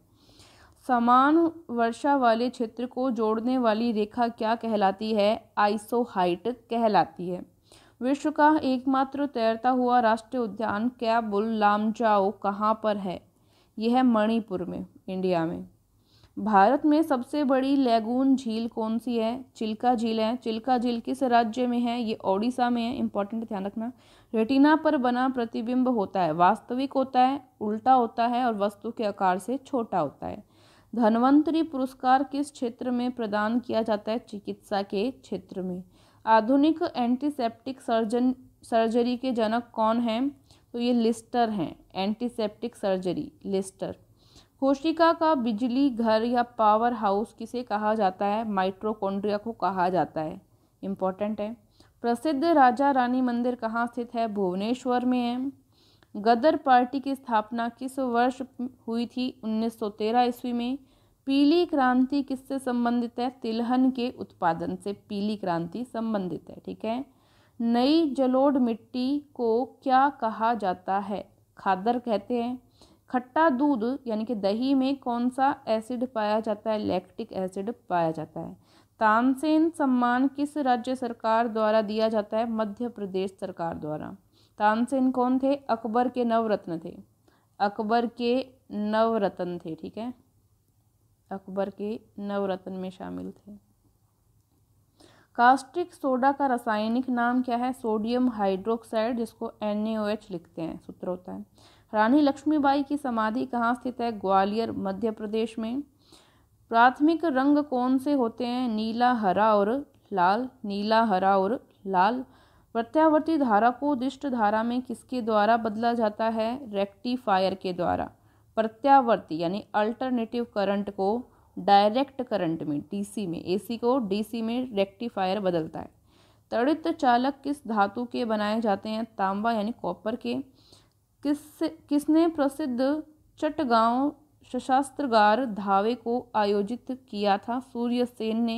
समान वर्षा वाले क्षेत्र को जोड़ने वाली रेखा क्या कहलाती है आइसोहाइट कहलाती है विश्व का एकमात्र तैरता हुआ राष्ट्रीय उद्यान कैबुल लामजाओ कहाँ पर है यह मणिपुर में इंडिया में भारत में सबसे बड़ी लैगून झील कौन सी है चिल्का झील है चिल्का झील किस राज्य में है ये ओडिशा में है इंपॉर्टेंट ध्यान रखना रेटिना पर बना प्रतिबिंब होता है वास्तविक होता है उल्टा होता है और वस्तु के आकार से छोटा होता है धनवंतरी पुरस्कार किस क्षेत्र में प्रदान किया जाता है चिकित्सा के क्षेत्र में आधुनिक एंटीसेप्टिक सर्जन सर्जरी के जनक कौन हैं तो ये लिस्टर हैं एंटीसेप्टिक सर्जरी लिस्टर कोशिका का बिजली घर या पावर हाउस किसे कहा जाता है माइट्रोकोंड्रिया को कहा जाता है इम्पॉर्टेंट है प्रसिद्ध राजा रानी मंदिर कहाँ स्थित है भुवनेश्वर में है गदर पार्टी की स्थापना किस वर्ष हुई थी 1913 ईस्वी में पीली क्रांति किससे संबंधित है तिलहन के उत्पादन से पीली क्रांति संबंधित है ठीक है नई जलोढ़ मिट्टी को क्या कहा जाता है खादर कहते हैं खट्टा दूध यानी कि दही में कौन सा एसिड पाया जाता है लैक्टिक एसिड पाया जाता है तानसेन सम्मान किस राज्य सरकार द्वारा दिया जाता है मध्य प्रदेश सरकार द्वारा तानसेन कौन थे अकबर के नवरत्न थे अकबर के नवरत्न थे ठीक है अकबर के नवरत्न में शामिल थे कास्टिक सोडा का रासायनिक नाम क्या है सोडियम हाइड्रोक्साइड जिसको एन लिखते हैं सूत्र होता है रानी लक्ष्मीबाई की समाधि कहाँ स्थित है ग्वालियर मध्य प्रदेश में प्राथमिक रंग कौन से होते हैं नीला हरा और लाल नीला हरा और लाल प्रत्यावर्ती धारा को दिष्ट धारा में किसके द्वारा बदला जाता है रेक्टिफायर के द्वारा प्रत्यावर्ती यानी अल्टरनेटिव करंट को डायरेक्ट करंट में डीसी में एसी को डीसी में रेक्टिफायर बदलता है तड़ित चालक किस धातु के बनाए जाते हैं तांबा यानी कॉपर के किस किसने प्रसिद्ध चटगांव सशस्त्रगार धावे को आयोजित किया था सूर्य सेन ने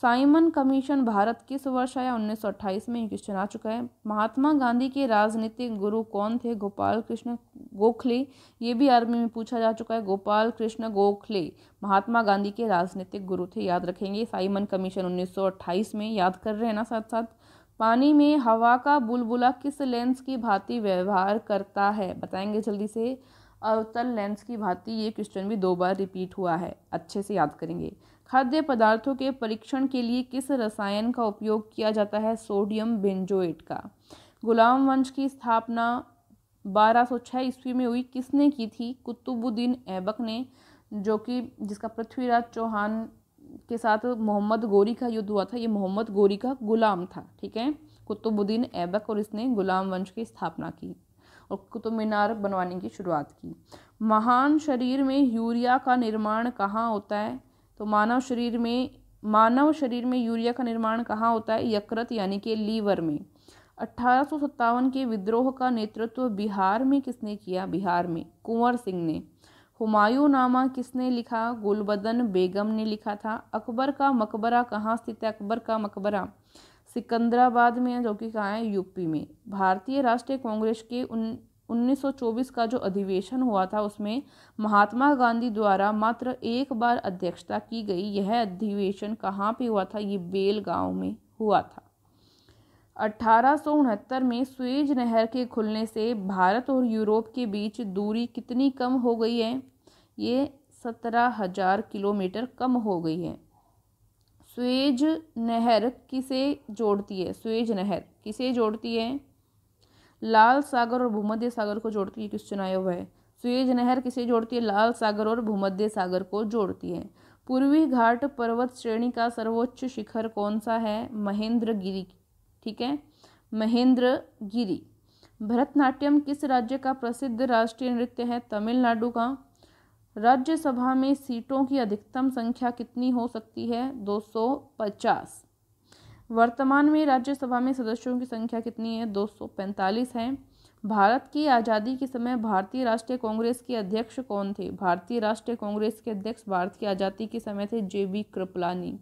साइमन कमीशन भारत किस वर्ष आया 1928 में क्वेश्चन आ चुका है महात्मा गांधी के राजनीतिक गुरु कौन थे गोपाल कृष्ण गोखले ये भी आर्मी में पूछा जा चुका है गोपाल कृष्ण गोखले महात्मा गांधी के राजनीतिक गुरु थे याद रखेंगे साइमन कमीशन 1928 में याद कर रहे हैं ना साथ साथ पानी में हवा का बुलबुला किस लेंस की भांति व्यवहार करता है बताएंगे जल्दी से अवतल लेंस की भांति ये क्वेश्चन भी दो बार रिपीट हुआ है अच्छे से याद करेंगे खाद्य पदार्थों के परीक्षण के लिए किस रसायन का उपयोग किया जाता है सोडियम बेंजोएट का गुलाम वंश की स्थापना 1206 ईस्वी में हुई किसने की थी कुतुबुद्दीन ऐबक ने जो कि जिसका पृथ्वीराज चौहान के साथ मोहम्मद गोरी का युद्ध हुआ था ये मोहम्मद गोरी का गुलाम था ठीक है कुतुबुद्दीन ऐबक और इसने गुलाम वंश की स्थापना की और कुतुब मीनार बनवाने की शुरुआत की महान शरीर में यूरिया का निर्माण कहाँ होता है तो मानव शरीर में मानव शरीर में यूरिया का निर्माण कहाँ होता है यकृत यानी कि लीवर में अट्ठारह के विद्रोह का नेतृत्व बिहार में किसने किया बिहार में कुंवर सिंह ने हुमायूं नामा किसने लिखा गुलबदन बेगम ने लिखा था अकबर का मकबरा कहाँ स्थित है अकबर का मकबरा सिकंदराबाद में जो कि कहाँ है यूपी में भारतीय राष्ट्रीय कांग्रेस के उन 1924 का जो अधिवेशन हुआ था उसमें महात्मा गांधी द्वारा मात्र एक बार अध्यक्षता की गई यह अधिवेशन कहाँ पे हुआ था ये बेलगांव में हुआ था अठारह में स्वेज नहर के खुलने से भारत और यूरोप के बीच दूरी कितनी कम हो गई है ये सत्रह हजार किलोमीटर कम हो गई है स्वेज नहर किसे जोड़ती है स्वेज नहर किसे जोड़ती है लाल सागर और भूमध्य सागर को जोड़ती है क्वेश्चन आया हुआ है सुएज नहर किसे जोड़ती है लाल सागर और भूमध्य सागर को जोड़ती है पूर्वी घाट पर्वत श्रेणी का सर्वोच्च शिखर कौन सा है महेंद्र गिरी ठीक है महेंद्र गिरी भरतनाट्यम किस राज्य का प्रसिद्ध राष्ट्रीय नृत्य है तमिलनाडु का राज्यसभा में सीटों की अधिकतम संख्या कितनी हो सकती है 250 वर्तमान में राज्यसभा में सदस्यों की संख्या कितनी है 245 है भारत की आज़ादी के समय भारतीय राष्ट्रीय कांग्रेस के अध्यक्ष कौन थे भारतीय राष्ट्रीय कांग्रेस के अध्यक्ष भारत की आज़ादी के समय थे J B Kripalani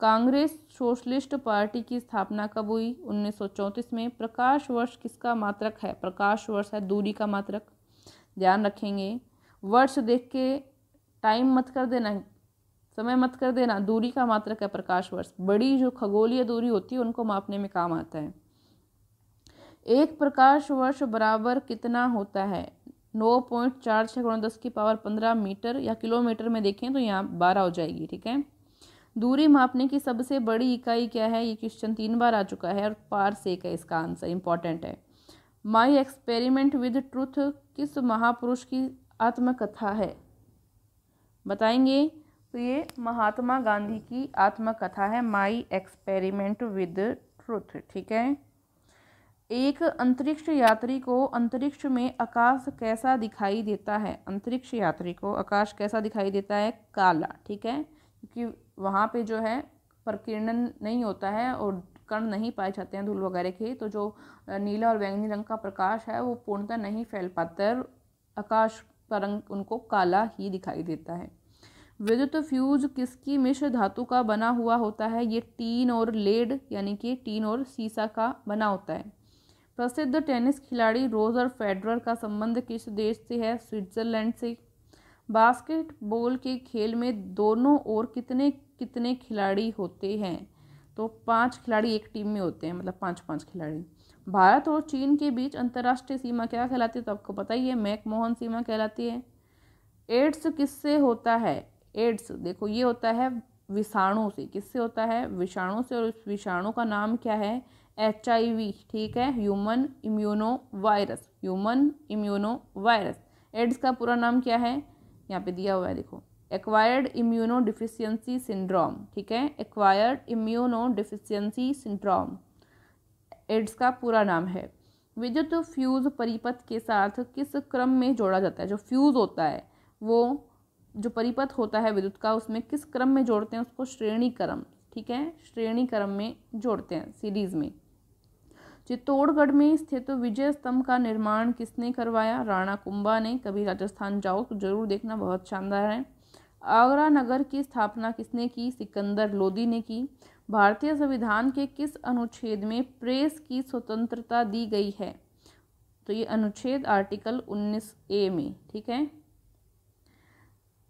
Congress socialist party की स्थापना कब हुई उन्नीस में प्रकाश वर्ष किसका मात्रक है प्रकाश वर्ष है दूरी का मात्रक ध्यान रखेंगे वर्ष देख के टाइम मत कर देना समय मत कर देना दूरी का मात्रक है प्रकाश वर्ष बड़ी जो खगोलीय दूरी होती है उनको मापने में काम आता है एक प्रकाश वर्ष बराबर कितना होता है नौ पॉइंट चार छः गुणा दस की पावर पंद्रह मीटर या किलोमीटर में देखें तो यहाँ बारह हो जाएगी ठीक है दूरी मापने की सबसे बड़ी इकाई क्या है ये क्वेश्चन तीन बार आ चुका है और पार से का इसका आंसर इंपॉर्टेंट है माई एक्सपेरिमेंट विद ट्रूथ किस महापुरुष की आत्मकथा है बताएंगे तो ये महात्मा गांधी की आत्मकथा है माई एक्सपेरिमेंट विद ट्रूथ ठीक है एक अंतरिक्ष यात्री को अंतरिक्ष में आकाश कैसा दिखाई देता है अंतरिक्ष यात्री को आकाश कैसा दिखाई देता है काला ठीक है क्योंकि वहाँ पे जो है प्रकीर्णन नहीं होता है और कण नहीं पाए जाते हैं धूल वगैरह के तो जो नीला और बैंगनी रंग का प्रकाश है वो पूर्णतः नहीं फैल पाता है आकाश का रंग उनको काला ही दिखाई देता है विद्युत फ्यूज किसकी मिश्र धातु का बना हुआ होता है ये टीन और लेड यानी कि टीन और सीसा का बना होता है प्रसिद्ध टेनिस खिलाड़ी रोजर फेडरर का संबंध किस देश से है स्विट्जरलैंड से बास्केटबॉल के खेल में दोनों ओर कितने कितने खिलाड़ी होते हैं तो पांच खिलाड़ी एक टीम में होते हैं मतलब पांच पांच खिलाड़ी भारत और चीन के बीच अंतर्राष्ट्रीय सीमा क्या कहलाती है तो आपको पता ही है मैकमोहन सीमा कहलाती है एड्स किससे होता है एड्स देखो ये होता है विषाणु से किससे होता है विषाणु से और उस विषाणु का नाम क्या है एच ठीक है human immuno virus human immuno virus AIDS का पूरा नाम क्या है यहाँ पे दिया हुआ है देखो एक्वायर्ड इम्यूनो डिफिशियंसी सिंड्रोम ठीक है acquired immuno deficiency syndrome AIDS का पूरा नाम है विद्युत फ्यूज़ परिपथ के साथ किस क्रम में जोड़ा जाता है जो फ्यूज़ होता है वो जो परिपथ होता है विद्युत का उसमें किस क्रम में जोड़ते हैं उसको श्रेणी क्रम ठीक है श्रेणी क्रम में जोड़ते हैं सीरीज़ में चित्तौड़गढ़ में स्थित विजय स्तंभ का निर्माण किसने करवाया राणा कुंभा ने कभी राजस्थान जाओ तो जरूर देखना बहुत शानदार है आगरा नगर की स्थापना किसने की सिकंदर लोदी ने की भारतीय संविधान के किस अनुच्छेद में प्रेस की स्वतंत्रता दी गई है तो ये अनुच्छेद आर्टिकल 19 ए में ठीक है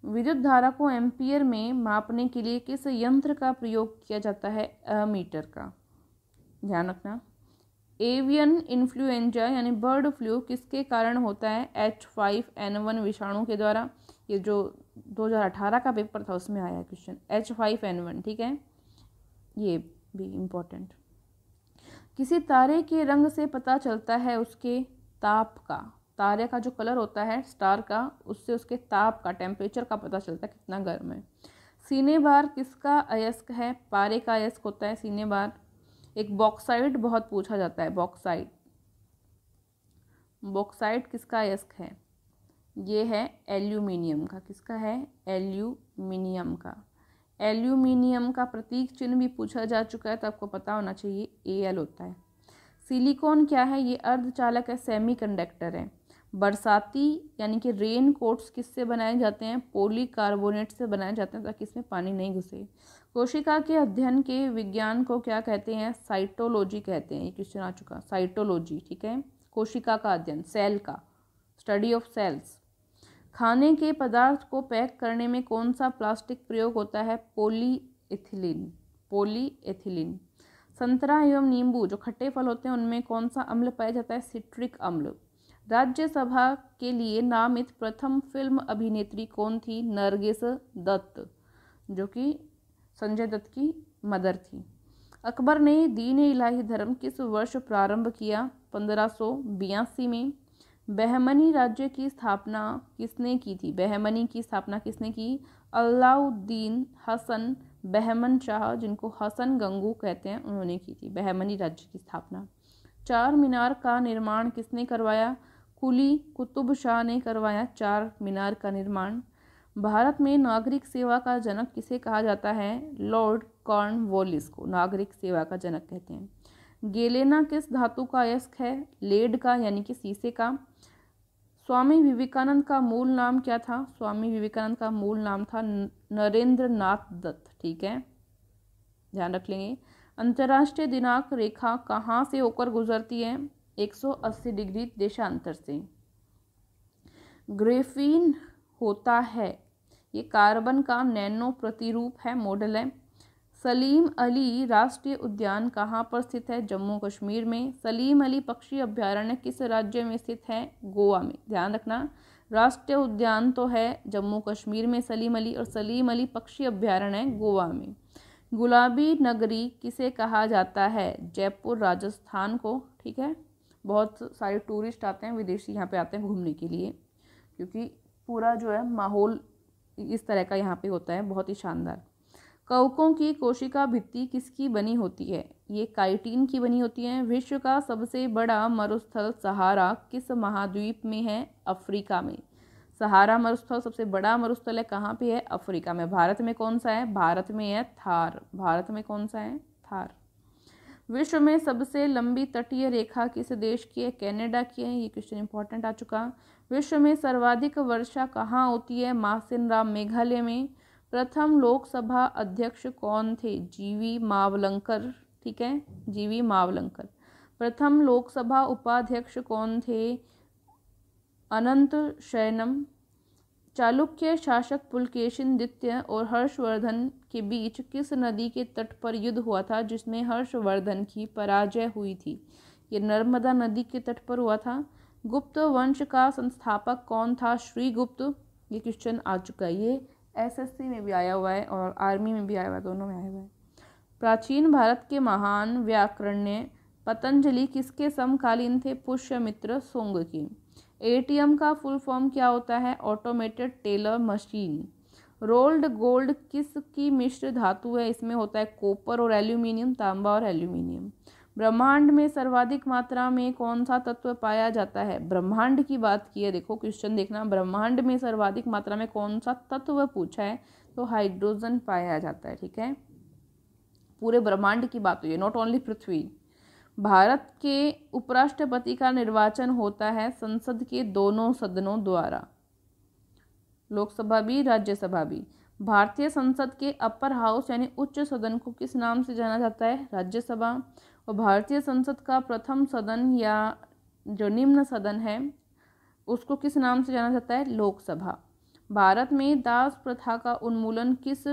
विद्युत धारा को एम्पियर में मापने के लिए किस यंत्र का प्रयोग किया जाता है अमीटर का ध्यान रखना एवियन इन्फ्लुएंजा यानी बर्ड फ्लू किसके कारण होता है एच फाइव एन वन विषाणु के द्वारा ये जो 2018 का पेपर था उसमें आया question H five N one ठीक है ये भी इम्पोर्टेंट किसी तारे के रंग से पता चलता है उसके ताप का तारे का जो कलर होता है स्टार का उससे उसके ताप का टेम्परेचर का पता चलता है कितना गर्म है सीने बार किसका अयस्क है पारे का अयस्क होता है सीने बार एक बॉक्साइट बहुत पूछा जाता है बॉक्साइट बॉक्साइट किसका अयस्क है ये है एल्यूमिनियम का किसका है एल्यूमिनियम का एल्यूमिनियम का प्रतीक चिन्ह भी पूछा जा चुका है तो आपको पता होना चाहिए ए एल होता है सिलिकॉन क्या है ये अर्धचालक है सेमी कंडक्टर है बरसाती यानी कि रेन कोट्स किससे बनाए जाते हैं पोली कार्बोनेट से बनाए जाते हैं ताकि इसमें पानी नहीं घुसे कोशिका के अध्ययन के विज्ञान को क्या कहते हैं साइटोलॉजी कहते हैं ये क्वेश्चन आ चुका साइटोलॉजी ठीक है कोशिका का अध्ययन सेल का स्टडी ऑफ सेल्स खाने के पदार्थ को पैक करने में कौन सा प्लास्टिक प्रयोग होता है पोली पोली एथिलीन संतरा एवं नींबू जो खट्टे फल होते हैं उनमें कौन सा अम्ल पाया जाता है सिट्रिक अम्ल राज्यसभा के लिए नामित प्रथम फिल्म अभिनेत्री कौन थी नरगिस दत्त जो कि संजय दत्त की मदर थी अकबर ने दीन इलाही धर्म किस वर्ष प्रारंभ किया पंद्रह में बहमनी राज्य की स्थापना किसने की थी बहमनी की स्थापना किसने की अलाउद्दीन हसन बहमन शाह जिनको हसन गंगू कहते हैं उन्होंने की थी बहमनी राज्य की स्थापना चार मीनार का निर्माण किसने करवाया कुली कुतुब शाह ने करवाया चार मीनार का निर्माण भारत में नागरिक सेवा का जनक किसे कहा जाता है लॉर्ड कॉर्नवोलिस को नागरिक सेवा का जनक कहते हैं गेलेना किस धातु का अयस्क है लेड का यानी कि शीशे का स्वामी विवेकानंद का मूल नाम क्या था स्वामी विवेकानंद का मूल नाम था नरेंद्र नाथ दत्त ठीक है ध्यान रख लेंगे अंतर्राष्ट्रीय दिनांक रेखा कहाँ से होकर गुजरती है 180 डिग्री देशांतर से ग्रेफीन होता है ये कार्बन का नैनो प्रतिरूप है मॉडल है सलीम अली राष्ट्रीय उद्यान कहाँ पर स्थित है जम्मू कश्मीर में सलीम अली पक्षी अभ्यारण्य किस राज्य में स्थित है गोवा में ध्यान रखना राष्ट्रीय उद्यान तो है जम्मू कश्मीर में सलीम अली और सलीम अली पक्षी अभ्यारण्य गोवा में गुलाबी नगरी किसे कहा जाता है जयपुर राजस्थान को ठीक है बहुत सारे टूरिस्ट आते हैं विदेशी यहाँ पे आते हैं घूमने के लिए क्योंकि पूरा जो है माहौल इस तरह का यहाँ पे होता है बहुत ही शानदार कवकों की कोशिका भित्ति किसकी बनी होती है ये काइटीन की बनी होती है विश्व का सबसे बड़ा मरुस्थल सहारा किस महाद्वीप में है अफ्रीका में सहारा मरुस्थल सबसे बड़ा मरुस्थल है कहाँ पे है अफ्रीका में भारत में कौन सा है भारत में है थार भारत में कौन सा है थार विश्व में सबसे लंबी तटीय रेखा किस देश की है कैनेडा की है ये क्वेश्चन इंपॉर्टेंट आ चुका विश्व में सर्वाधिक वर्षा कहाँ होती है राम मेघालय में प्रथम लोकसभा अध्यक्ष कौन थे जीवी मावलंकर ठीक है जीवी मावलंकर प्रथम लोकसभा उपाध्यक्ष कौन थे अनंत शैनम चालुक्य शासक द्वितीय और हर्षवर्धन के बीच किस नदी के तट पर युद्ध हुआ था जिसमें हर्षवर्धन की पराजय हुई थी ये नर्मदा नदी के तट पर हुआ था गुप्त वंश का संस्थापक कौन था श्रीगुप्त ये क्वेश्चन आ चुका है ये एसएससी में भी आया हुआ है और आर्मी में भी आया हुआ है दोनों में आया हुआ है प्राचीन भारत के महान ने पतंजलि किसके समकालीन थे पुष्यमित्र सोंग की ए का फुल फॉर्म क्या होता है automated teller machine rolled gold किस की मिश्र धातु है इसमें होता है कॉपर और एल्यूमिनियम तांबा और एल्यूमिनियम ब्रह्मांड में सर्वाधिक मात्रा में कौन सा तत्व पाया जाता है ब्रह्मांड की बात की है देखो क्वेश्चन देखना ब्रह्मांड में सर्वाधिक मात्रा में कौन सा तत्व पूछा है तो हाइड्रोजन पाया जाता है ठीक है पूरे ब्रह्मांड की बात हुई है नॉट ओनली पृथ्वी भारत के उपराष्ट्रपति का निर्वाचन होता है संसद के दोनों सदनों द्वारा लोकसभा भी राज्यसभा भी भारतीय संसद के अपर हाउस यानी उच्च सदन को किस नाम से जाना जाता है राज्यसभा और भारतीय संसद का प्रथम सदन या जो निम्न सदन है उसको किस नाम से जाना जाता है लोकसभा भारत में दास प्रथा का उन्मूलन किस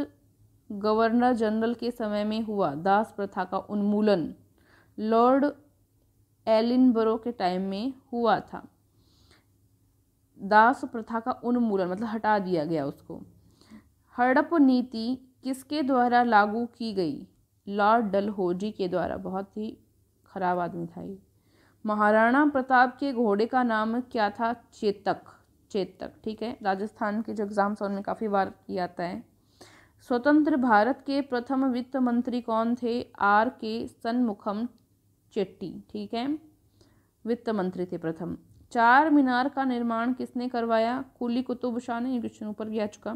गवर्नर जनरल के समय में हुआ दास प्रथा का उन्मूलन लॉर्ड एलिनबरो के टाइम में हुआ था दास प्रथा का उन्मूलन मतलब हटा दिया गया उसको हड़प नीति किसके द्वारा लागू की गई लॉर्ड डलहोजी के द्वारा बहुत ही खराब आदमी था ये महाराणा प्रताप के घोड़े का नाम क्या था चेतक चेतक ठीक है राजस्थान के जो एग्ज़ाम्स उनमें काफ़ी बार किया आता है स्वतंत्र भारत के प्रथम वित्त मंत्री कौन थे आर के सन्मुखम चेट्टी ठीक है वित्त मंत्री थे प्रथम चार मीनार का निर्माण किसने करवाया कुली कुतुब शाह ने क्वेश्चन ऊपर भी आ चुका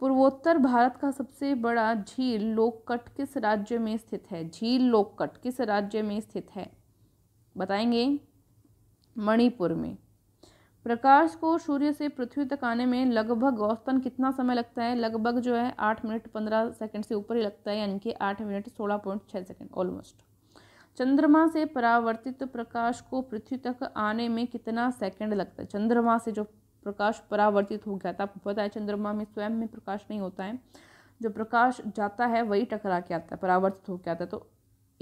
पूर्वोत्तर भारत का सबसे बड़ा झील लोककट किस राज्य में स्थित है झील लोककट किस राज्य में स्थित है बताएंगे मणिपुर में प्रकाश को सूर्य से पृथ्वी तक आने में लगभग औसतन कितना समय लगता है लगभग जो है आठ मिनट पंद्रह सेकंड से ऊपर ही लगता है यानी कि आठ मिनट सोलह पॉइंट छः सेकेंड ऑलमोस्ट चंद्रमा से परावर्तित प्रकाश को पृथ्वी तक आने में कितना सेकंड लगता है चंद्रमा से जो प्रकाश परावर्तित हो गया था आपको पता है चंद्रमा में स्वयं में प्रकाश नहीं होता है जो प्रकाश जाता है वही टकरा के आता है परावर्तित होकर आता है तो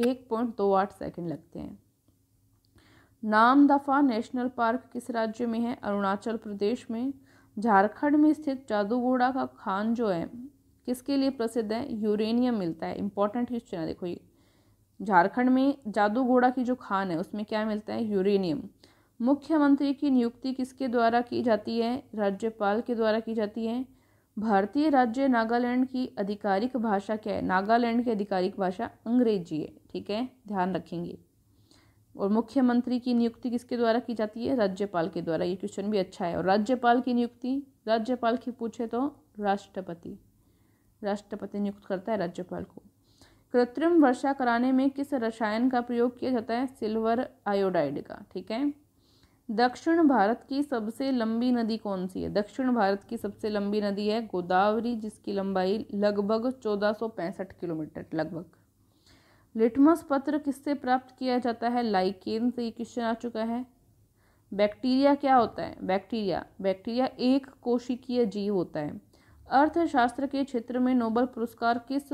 एक पॉइंट दो आठ सेकेंड लगते हैं नाम दफ़ा नेशनल पार्क किस राज्य में है अरुणाचल प्रदेश में झारखंड में स्थित जादूगोड़ा का खान जो है किसके लिए प्रसिद्ध है यूरेनियम मिलता है इंपॉर्टेंट क्वेश्चन है देखो ये झारखंड में जादू घोड़ा की जो खान है उसमें क्या मिलता है यूरेनियम मुख्यमंत्री की नियुक्ति किसके द्वारा की जाती है राज्यपाल के द्वारा की जाती है भारतीय राज्य नागालैंड की आधिकारिक भाषा क्या है नागालैंड की आधिकारिक भाषा अंग्रेजी है ठीक है ध्यान रखेंगे और मुख्यमंत्री की नियुक्ति किसके द्वारा की जाती है राज्यपाल के द्वारा ये क्वेश्चन भी अच्छा है और राज्यपाल की नियुक्ति राज्यपाल की पूछे तो राष्ट्रपति राष्ट्रपति नियुक्त करता है राज्यपाल को कृत्रिम वर्षा कराने में किस रसायन का प्रयोग किया जाता है सिल्वर आयोडाइड का ठीक है दक्षिण भारत की सबसे लंबी नदी कौन सी है दक्षिण भारत की सबसे लंबी नदी है गोदावरी जिसकी लंबाई लगभग चौदह किलोमीटर लगभग लिटमस पत्र किससे प्राप्त किया जाता है लाइकेन से ये क्वेश्चन आ चुका है बैक्टीरिया क्या होता है बैक्टीरिया बैक्टीरिया एक कोशिकीय जीव होता है अर्थशास्त्र के क्षेत्र में नोबल पुरस्कार किस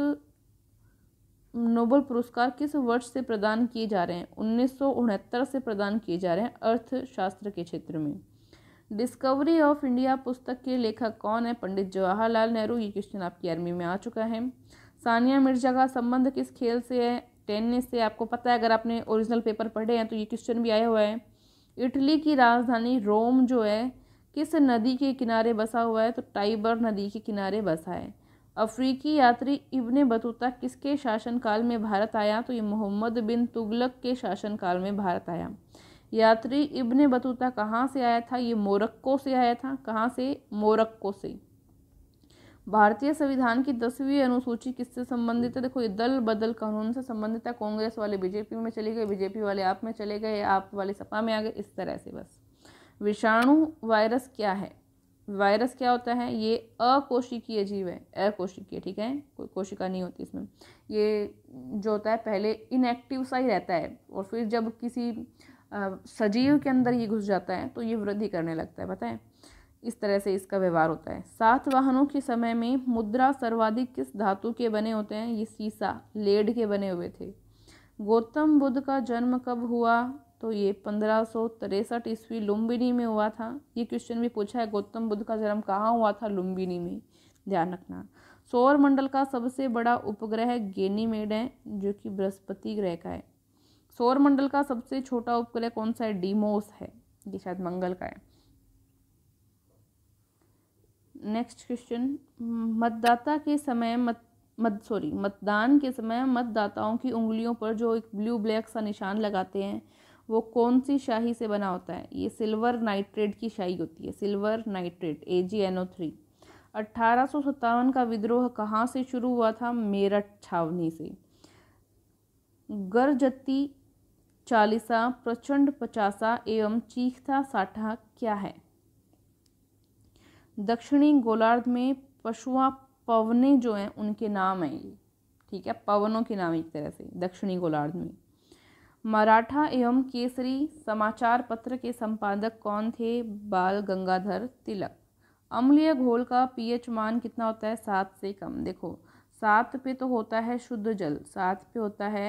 नोबल पुरस्कार किस वर्ष से प्रदान किए जा रहे हैं उन्नीस से प्रदान किए जा रहे हैं अर्थशास्त्र के क्षेत्र में डिस्कवरी ऑफ इंडिया पुस्तक के लेखक कौन है पंडित जवाहरलाल नेहरू ये क्वेश्चन आपकी आर्मी में आ चुका है सानिया मिर्जा का संबंध किस खेल से है टेनिस से आपको पता है अगर आपने ओरिजिनल पेपर पढ़े हैं तो ये क्वेश्चन भी आया हुआ है इटली की राजधानी रोम जो है किस नदी के किनारे बसा हुआ है तो टाइबर नदी के किनारे बसा है अफ्रीकी यात्री इब्ने बतूता किसके शासनकाल में भारत आया तो ये मोहम्मद बिन तुगलक के शासनकाल में भारत आया यात्री इब्ने बतूता कहाँ से आया था ये मोरक्को से आया था कहाँ से मोरक्को से भारतीय संविधान की दसवीं अनुसूची किससे संबंधित है देखो ये दल बदल कानून से संबंधित है कांग्रेस वाले बीजेपी में चले गए बीजेपी वाले आप में चले गए आप वाले सपा में आ गए इस तरह से बस विषाणु वायरस क्या है वायरस क्या होता है ये अकोशिकीय जीव है अकोशिकीय ठीक है कोई कोशिका नहीं होती इसमें ये जो होता है पहले इनएक्टिव सा ही रहता है और फिर जब किसी सजीव के अंदर ये घुस जाता है तो ये वृद्धि करने लगता है बताएं इस तरह से इसका व्यवहार होता है सात वाहनों के समय में मुद्रा सर्वाधिक किस धातु के बने होते हैं ये सीसा लेड के बने हुए थे गौतम बुद्ध का जन्म कब हुआ तो ये पंद्रह सौ तिरसठ ईस्वी लुम्बिनी में हुआ था ये क्वेश्चन भी पूछा है गौतम बुद्ध का जन्म कहाँ हुआ था लुम्बिनी में ध्यान रखना सौर मंडल का सबसे बड़ा उपग्रह गेनीमेड है जो कि बृहस्पति ग्रह का है सौर मंडल का सबसे छोटा उपग्रह कौन सा है डीमोस है ये शायद मंगल का है नेक्स्ट क्वेश्चन मतदाता के समय मत मत सॉरी मतदान के समय मतदाताओं की उंगलियों पर जो एक ब्लू ब्लैक सा निशान लगाते हैं वो कौन सी शाही से बना होता है ये सिल्वर नाइट्रेट की शाही होती है silver nitrate A G N O three अट्ठारह का विद्रोह कहाँ से शुरू हुआ था मेरठ छावनी से गरजती चालीसा प्रचंड पचासा एवं चीखता साठा क्या है दक्षिणी गोलार्ध में पशुआ पवने जो हैं उनके नाम हैं ये ठीक है पवनों के नाम एक तरह से दक्षिणी गोलार्ध में मराठा एवं केसरी समाचार पत्र के संपादक कौन थे बाल गंगाधर तिलक अम्लीय घोल का पीएच मान कितना होता है सात से कम देखो सात पे तो होता है शुद्ध जल सात पे होता है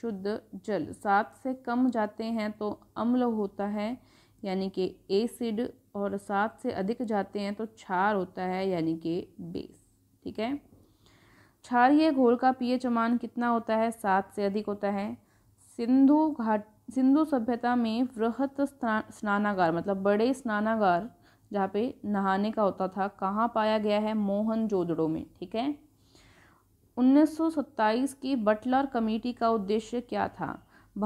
शुद्ध जल सात से कम जाते हैं तो अम्ल होता है यानी कि एसिड और सात से अधिक जाते हैं तो क्षार होता है यानी कि बेस ठीक है क्षारीय घोल का पीएच मान कितना होता है सात से अधिक होता है सिंधु घाट सिंधु सभ्यता में वृहत स्नानागार मतलब बड़े स्नानागार जहाँ पे नहाने का होता था कहाँ पाया गया है मोहन जोदड़ो में ठीक है 1927 की बटलर कमेटी का उद्देश्य क्या था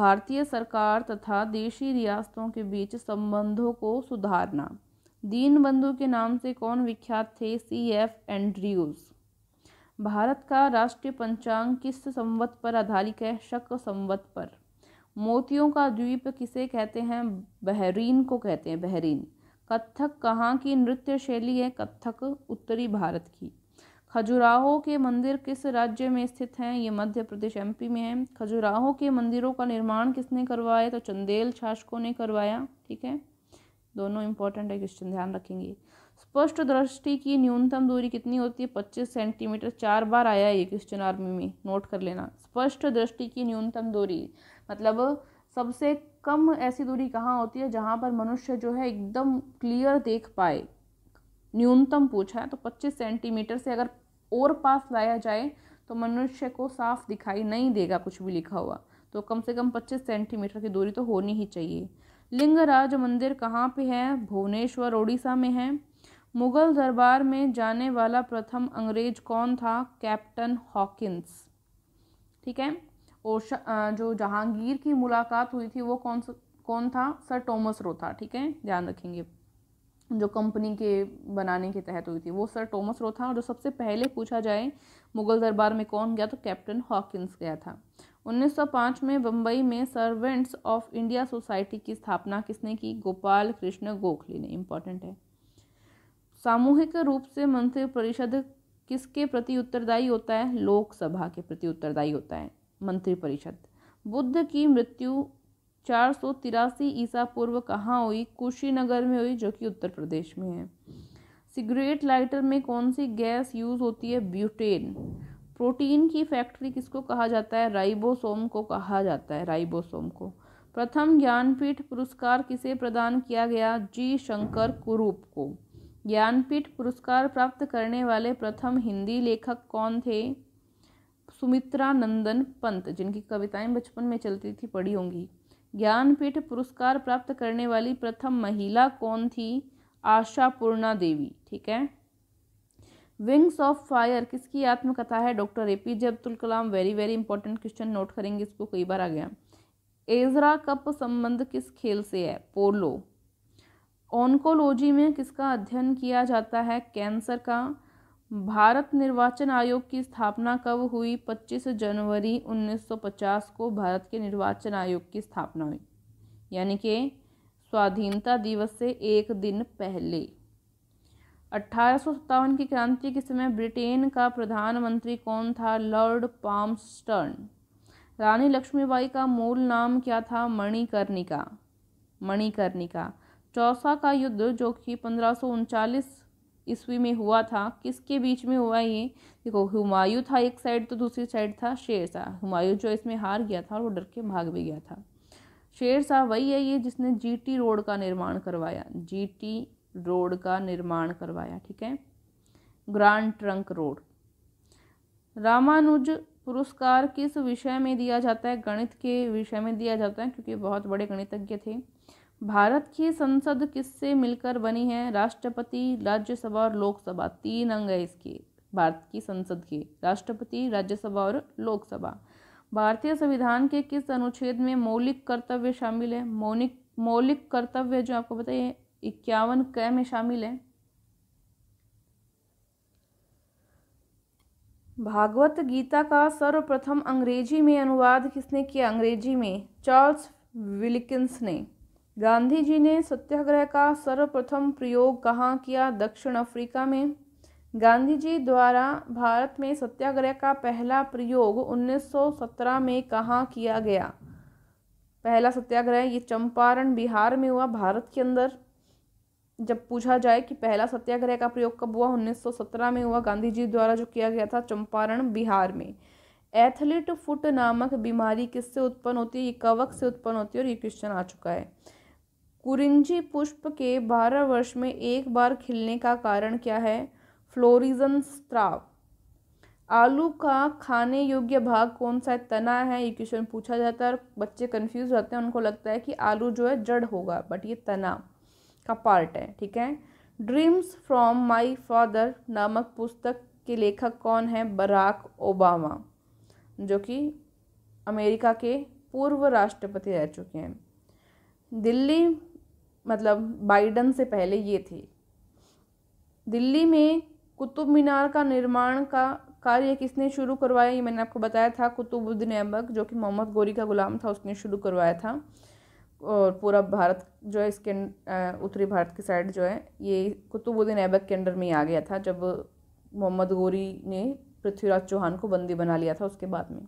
भारतीय सरकार तथा देशी रियासतों के बीच संबंधों को सुधारना दीनबंधु के नाम से कौन विख्यात थे सी एफ एंड्रयूज़ भारत का राष्ट्रीय पंचांग किस संवत पर आधारित है शक संवत पर मोतियों का द्वीप किसे कहते हैं बहरीन को कहते हैं बहरीन कथक कहाँ की नृत्य शैली है कथक उत्तरी भारत की खजुराहो के मंदिर किस राज्य में स्थित हैं ये मध्य प्रदेश एमपी में है खजुराहो के मंदिरों का निर्माण किसने करवाया तो चंदेल शासकों ने करवाया ठीक है दोनों इंपॉर्टेंट है क्वेश्चन ध्यान रखेंगे स्पष्ट दृष्टि की न्यूनतम दूरी कितनी होती है पच्चीस सेंटीमीटर चार बार आया है ये क्वेश्चन आर्मी में नोट कर लेना स्पष्ट दृष्टि की न्यूनतम दूरी मतलब सबसे कम ऐसी दूरी कहाँ होती है जहाँ पर मनुष्य जो है एकदम क्लियर देख पाए न्यूनतम पूछा है तो 25 सेंटीमीटर से अगर और पास लाया जाए तो मनुष्य को साफ दिखाई नहीं देगा कुछ भी लिखा हुआ तो कम से कम 25 सेंटीमीटर की दूरी तो होनी ही चाहिए लिंगराज मंदिर कहाँ पे है भुवनेश्वर उड़ीसा में है मुग़ल दरबार में जाने वाला प्रथम अंग्रेज कौन था कैप्टन हॉकिंस ठीक है और जो जहांगीर की मुलाकात हुई थी वो कौन सा कौन था सर टॉमस रो था ठीक है ध्यान रखेंगे जो कंपनी के बनाने के तहत हुई थी वो सर टॉमस रो था और जो सबसे पहले पूछा जाए मुग़ल दरबार में कौन गया तो कैप्टन हॉकिंस गया था 1905 में बम्बई में सर्वेंट्स ऑफ इंडिया सोसाइटी की स्थापना किसने की गोपाल कृष्ण गोखले ने इम्पॉर्टेंट है सामूहिक रूप से मंत्रिपरिषद परिषद किसके प्रति उत्तरदायी होता है लोकसभा के प्रति उत्तरदायी होता है मंत्री परिषद बुद्ध की मृत्यु चार सौ तिरासी ईसा पूर्व कहाँ हुई कुशीनगर में हुई जो कि उत्तर प्रदेश में है सिगरेट लाइटर में कौन सी गैस यूज़ होती है ब्यूटेन प्रोटीन की फैक्ट्री किसको कहा जाता है राइबोसोम को कहा जाता है राइबोसोम को प्रथम ज्ञानपीठ पुरस्कार किसे प्रदान किया गया जी शंकर कुरूप को ज्ञानपीठ पुरस्कार प्राप्त करने वाले प्रथम हिंदी लेखक कौन थे सुमित्रा नंदन पंत जिनकी कविताएं बचपन में चलती थी पढ़ी होंगी ज्ञानपीठ पुरस्कार प्राप्त करने वाली प्रथम महिला कौन थी आशा पूर्णा देवी ठीक है विंग्स ऑफ फायर किसकी आत्मकथा है doctor A P J Abdul Kalam very very important question note करेंगे इसको कई बार आ गया एजरा कप संबंध किस खेल से है पोलो ऑनकोलॉजी में किसका अध्ययन किया जाता है कैंसर का भारत निर्वाचन आयोग की स्थापना कब हुई 25 जनवरी 1950 को भारत के निर्वाचन आयोग की स्थापना हुई यानी कि स्वाधीनता दिवस से एक दिन पहले अठारह की क्रांति के समय ब्रिटेन का प्रधानमंत्री कौन था लॉर्ड पाम्स्टर्न रानी लक्ष्मीबाई का मूल नाम क्या था मणिकर्णिका मणिकर्णिका चौसा का युद्ध जो कि पंद्रह ईस्वी में हुआ था किसके बीच में हुआ ये देखो हुमायूं था एक साइड तो दूसरी साइड था शेर शाह हुमायूं जो इसमें हार गया था और वो डर के भाग भी गया था शेर शाह वही है ये जिसने जीटी रोड का निर्माण करवाया जीटी रोड का निर्माण करवाया ठीक है ग्रांड ट्रंक रोड रामानुज पुरस्कार किस विषय में दिया जाता है गणित के विषय में दिया जाता है क्योंकि बहुत बड़े गणितज्ञ थे भारत की संसद किससे मिलकर बनी है राष्ट्रपति राज्यसभा और लोकसभा तीन अंग है इसके भारत की संसद के राष्ट्रपति राज्यसभा और लोकसभा भारतीय संविधान के किस अनुच्छेद में मौलिक कर्तव्य शामिल है मौलिक मौलिक कर्तव्य जो आपको बताइए इक्यावन क में शामिल है भागवत गीता का सर्वप्रथम अंग्रेजी में अनुवाद किसने किया अंग्रेजी में चार्ल्स विलिकिंस ने गांधी जी ने सत्याग्रह का सर्वप्रथम प्रयोग कहाँ किया दक्षिण अफ्रीका में गांधी जी द्वारा भारत में सत्याग्रह का पहला प्रयोग 1917 में कहाँ किया गया पहला सत्याग्रह ये चंपारण बिहार में हुआ भारत के अंदर जब पूछा जाए कि पहला सत्याग्रह का प्रयोग कब हुआ 1917 में हुआ गांधी जी द्वारा जो किया गया था चंपारण बिहार में एथलीट फुट नामक बीमारी किससे उत्पन्न होती है ये कवक से उत्पन्न होती है और ये क्वेश्चन आ चुका है कुरिंजी पुष्प के बारह वर्ष में एक बार खिलने का कारण क्या है फ्लोरिजन स्त्राव आलू का खाने योग्य भाग कौन सा तना है ये क्वेश्चन पूछा जाता है और बच्चे कंफ्यूज रहते हैं उनको लगता है कि आलू जो है जड़ होगा बट ये तना का पार्ट है ठीक है ड्रीम्स फ्रॉम माई फादर नामक पुस्तक के लेखक कौन है बराक ओबामा जो कि अमेरिका के पूर्व राष्ट्रपति रह चुके हैं दिल्ली मतलब बाइडन से पहले ये थे दिल्ली में कुतुब मीनार का निर्माण का कार्य किसने शुरू करवाया ये मैंने आपको बताया था कुतुबुद्दीन ऐबक जो कि मोहम्मद गोरी का ग़ुलाम था उसने शुरू करवाया था और पूरा भारत जो है इसके उत्तरी भारत की साइड जो है ये कुतुबुद्दीन ऐबक के अंडर में आ गया था जब मोहम्मद गोरी ने पृथ्वीराज चौहान को बंदी बना लिया था उसके बाद में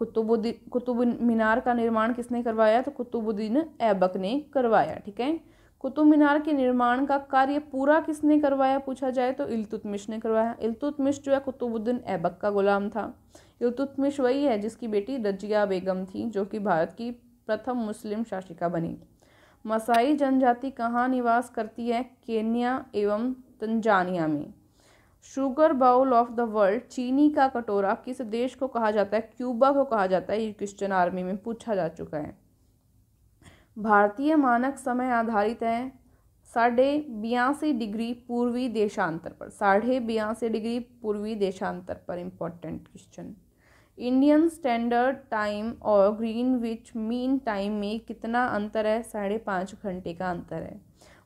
कुतुबुद्दीन कुतुब मीनार का निर्माण किसने करवाया तो कुतुबुद्दीन ऐबक ने करवाया ठीक है कुतुब मीनार के निर्माण का कार्य पूरा किसने करवाया पूछा जाए तो इलतुतमिश ने करवाया इलतुतमिश जो है कुतुबुद्दीन ऐबक का गुलाम था इलतुतमिश वही है जिसकी बेटी रजिया बेगम थी जो कि भारत की प्रथम मुस्लिम शासिका बनी मसाई जनजाति कहाँ निवास करती है केन्या एवं तंजानिया में sugar bowl of the world चीनी का कटोरा किस देश को कहा जाता है क्यूबा को कहा जाता है ये क्वेश्चन आर्मी में पूछा जा चुका है भारतीय मानक समय आधारित है साढ़े बयासी डिग्री पूर्वी देशांतर पर साढ़े बयासी डिग्री पूर्वी देशांतर पर important question Indian standard time और ग्रीन विच मीन टाइम में कितना अंतर है साढ़े पाँच घंटे का अंतर है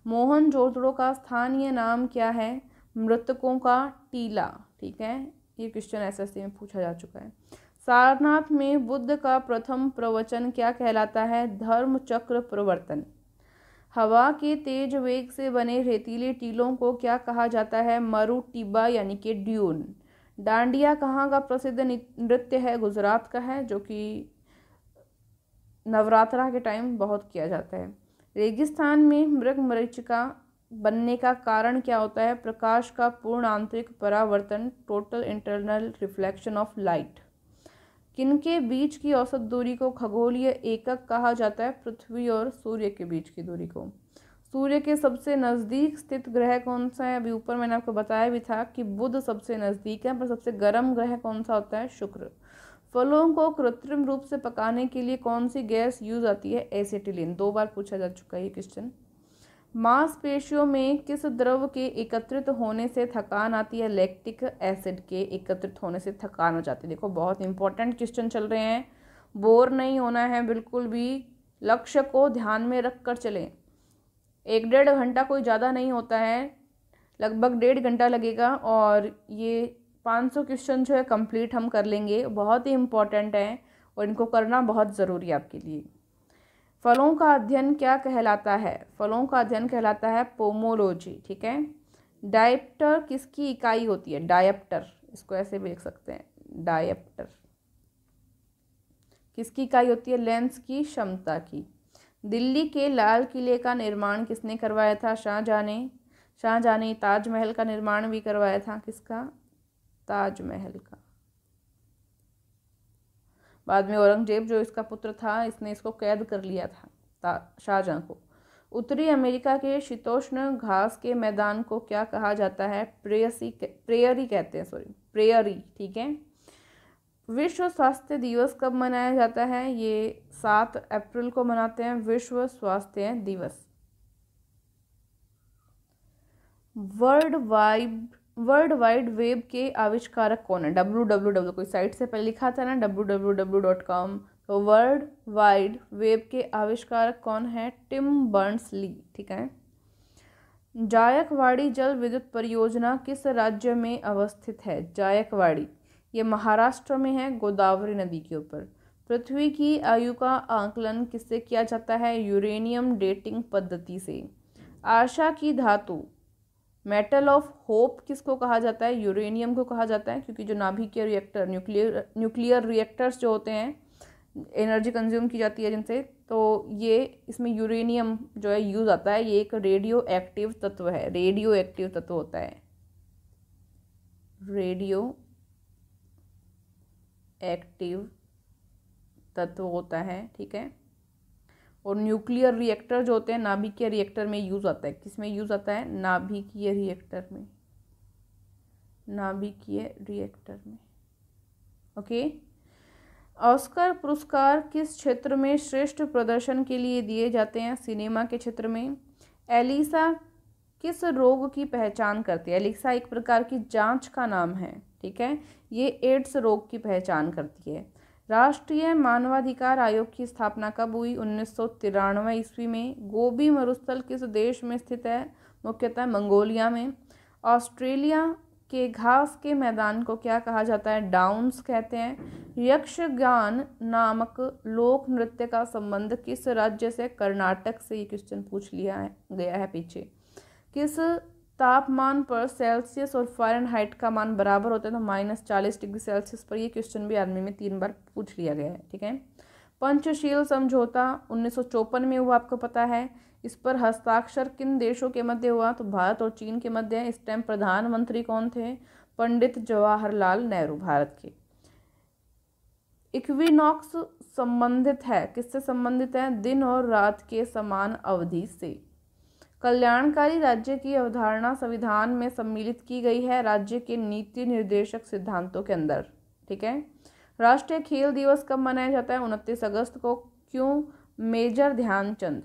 मोहन जोदड़ो का स्थानीय नाम क्या है मृतकों का टीला ठीक है ये क्वेश्चन एसएससी में पूछा जा चुका है सारनाथ में बुद्ध का प्रथम प्रवचन क्या कहलाता है धर्म चक्र प्रवर्तन हवा के तेज वेग से बने रेतीले टीलों को क्या कहा जाता है मरु टिब्बा यानी कि ड्यून डांडिया कहाँ का प्रसिद्ध नृत्य है गुजरात का है जो कि नवरात्रा के टाइम बहुत किया जाता है रेगिस्तान में मृग मरीचिका बनने का कारण क्या होता है प्रकाश का पूर्ण आंतरिक परावर्तन total internal reflection of light किनके बीच की औसत दूरी को खगोलीय एकक कहा जाता है पृथ्वी और सूर्य के बीच की दूरी को सूर्य के सबसे नज़दीक स्थित ग्रह कौन सा है अभी ऊपर मैंने आपको बताया भी था कि बुध सबसे नज़दीक है पर सबसे गर्म ग्रह कौन सा होता है शुक्र फलों को कृत्रिम रूप से पकाने के लिए कौन सी गैस यूज आती है एसिटिलिन दो बार पूछा जा चुका है ये क्वेश्चन मांसपेशियों में किस द्रव के एकत्रित होने से थकान आती है लैक्टिक एसिड के एकत्रित होने से थकान हो जाती है देखो बहुत इंपॉर्टेंट क्वेश्चन चल रहे हैं बोर नहीं होना है बिल्कुल भी लक्ष्य को ध्यान में रख कर चलें एक डेढ़ घंटा कोई ज़्यादा नहीं होता है लगभग डेढ़ घंटा लगेगा और ये 500 क्वेश्चन जो है कंप्लीट हम कर लेंगे बहुत ही इम्पॉर्टेंट हैं और इनको करना बहुत ज़रूरी है आपके लिए फलों का अध्ययन क्या कहलाता है फलों का अध्ययन कहलाता है पोमोलॉजी ठीक है डायप्टर किसकी इकाई होती है डायप्टर इसको ऐसे भी लिख सकते हैं डायप्टर किसकी इकाई होती है लेंस की क्षमता की दिल्ली के लाल किले का निर्माण किसने करवाया था शाहजहाँ ने शाहजहाँ ने ताजमहल का निर्माण भी करवाया था किसका ताजमहल का बाद में औरंगजेब जो इसका पुत्र था इसने इसको कैद कर लिया था शाहजहाँ को उत्तरी अमेरिका के शीतोष्ण घास के मैदान को क्या कहा जाता है प्रेयसी प्रेयरी कहते हैं सॉरी प्रेयरी ठीक है विश्व स्वास्थ्य दिवस कब मनाया जाता है ये सात अप्रैल को मनाते हैं विश्व स्वास्थ्य दिवस world wide world wide web के आविष्कारक कौन है डब्ल्यू डब्ल्यू डब्ल्यू कोई साइट से पहले लिखा था ना W W W dot com तो वर्ल्ड वाइड वेब के आविष्कारक कौन है टिम बर्न्स ली ठीक है जायकवाड़ी जल विद्युत परियोजना किस राज्य में अवस्थित है जायकवाड़ी ये महाराष्ट्र में है गोदावरी नदी के ऊपर पृथ्वी की आयु का आंकलन किससे किया जाता है यूरेनियम डेटिंग पद्धति से आशा की धातु मेटल ऑफ होप किसको कहा जाता है यूरेनियम को कहा जाता है क्योंकि जो नाभिक के रिएक्टर न्यूक्लियर न्यूक्लियर रिएक्टर्स जो होते हैं एनर्जी कंज्यूम की जाती है जिनसे तो ये इसमें यूरेनियम जो है यूज़ आता है ये एक रेडियो एक्टिव तत्व है रेडियो एक्टिव तत्व होता है रेडियो एक्टिव तत्व होता है ठीक है और न्यूक्लियर रिएक्टर जो होते हैं नाभिकीय रिएक्टर में यूज़ आता है किस में यूज़ आता है नाभिकीय रिएक्टर में नाभिकीय रिएक्टर में ओके ऑस्कर पुरस्कार किस क्षेत्र में श्रेष्ठ प्रदर्शन के लिए दिए जाते हैं सिनेमा के क्षेत्र में एलिसा किस रोग की पहचान करती है एलिसा एक प्रकार की जांच का नाम है ठीक है ये एड्स रोग की पहचान करती है राष्ट्रीय मानवाधिकार आयोग की स्थापना कब हुई उन्नीस सौ तिरानवे ईस्वी में गोबी मरुस्थल किस देश में स्थित है मुख्यतः मंगोलिया में ऑस्ट्रेलिया के घास के मैदान को क्या कहा जाता है डाउन्स कहते हैं यक्षगान नामक लोक नृत्य का संबंध किस राज्य से कर्नाटक से ये क्वेश्चन पूछ लिया गया है पीछे किस तापमान पर सेल्सियस और फ़ारेनहाइट हाइट का मान बराबर होता है तो माइनस चालीस डिग्री सेल्सियस पर यह क्वेश्चन भी आर्मी में तीन बार पूछ लिया गया है ठीक है पंचशील समझौता उन्नीस में हुआ आपको पता है इस पर हस्ताक्षर किन देशों के मध्य हुआ तो भारत और चीन के मध्य इस टाइम प्रधानमंत्री कौन थे पंडित जवाहरलाल नेहरू भारत के इक्विनॉक्स संबंधित है किससे संबंधित है दिन और रात के समान अवधि से कल्याणकारी राज्य की अवधारणा संविधान में सम्मिलित की गई है राज्य के नीति निर्देशक सिद्धांतों के अंदर ठीक है राष्ट्रीय खेल दिवस कब मनाया जाता है उनतीस अगस्त को क्यों मेजर ध्यानचंद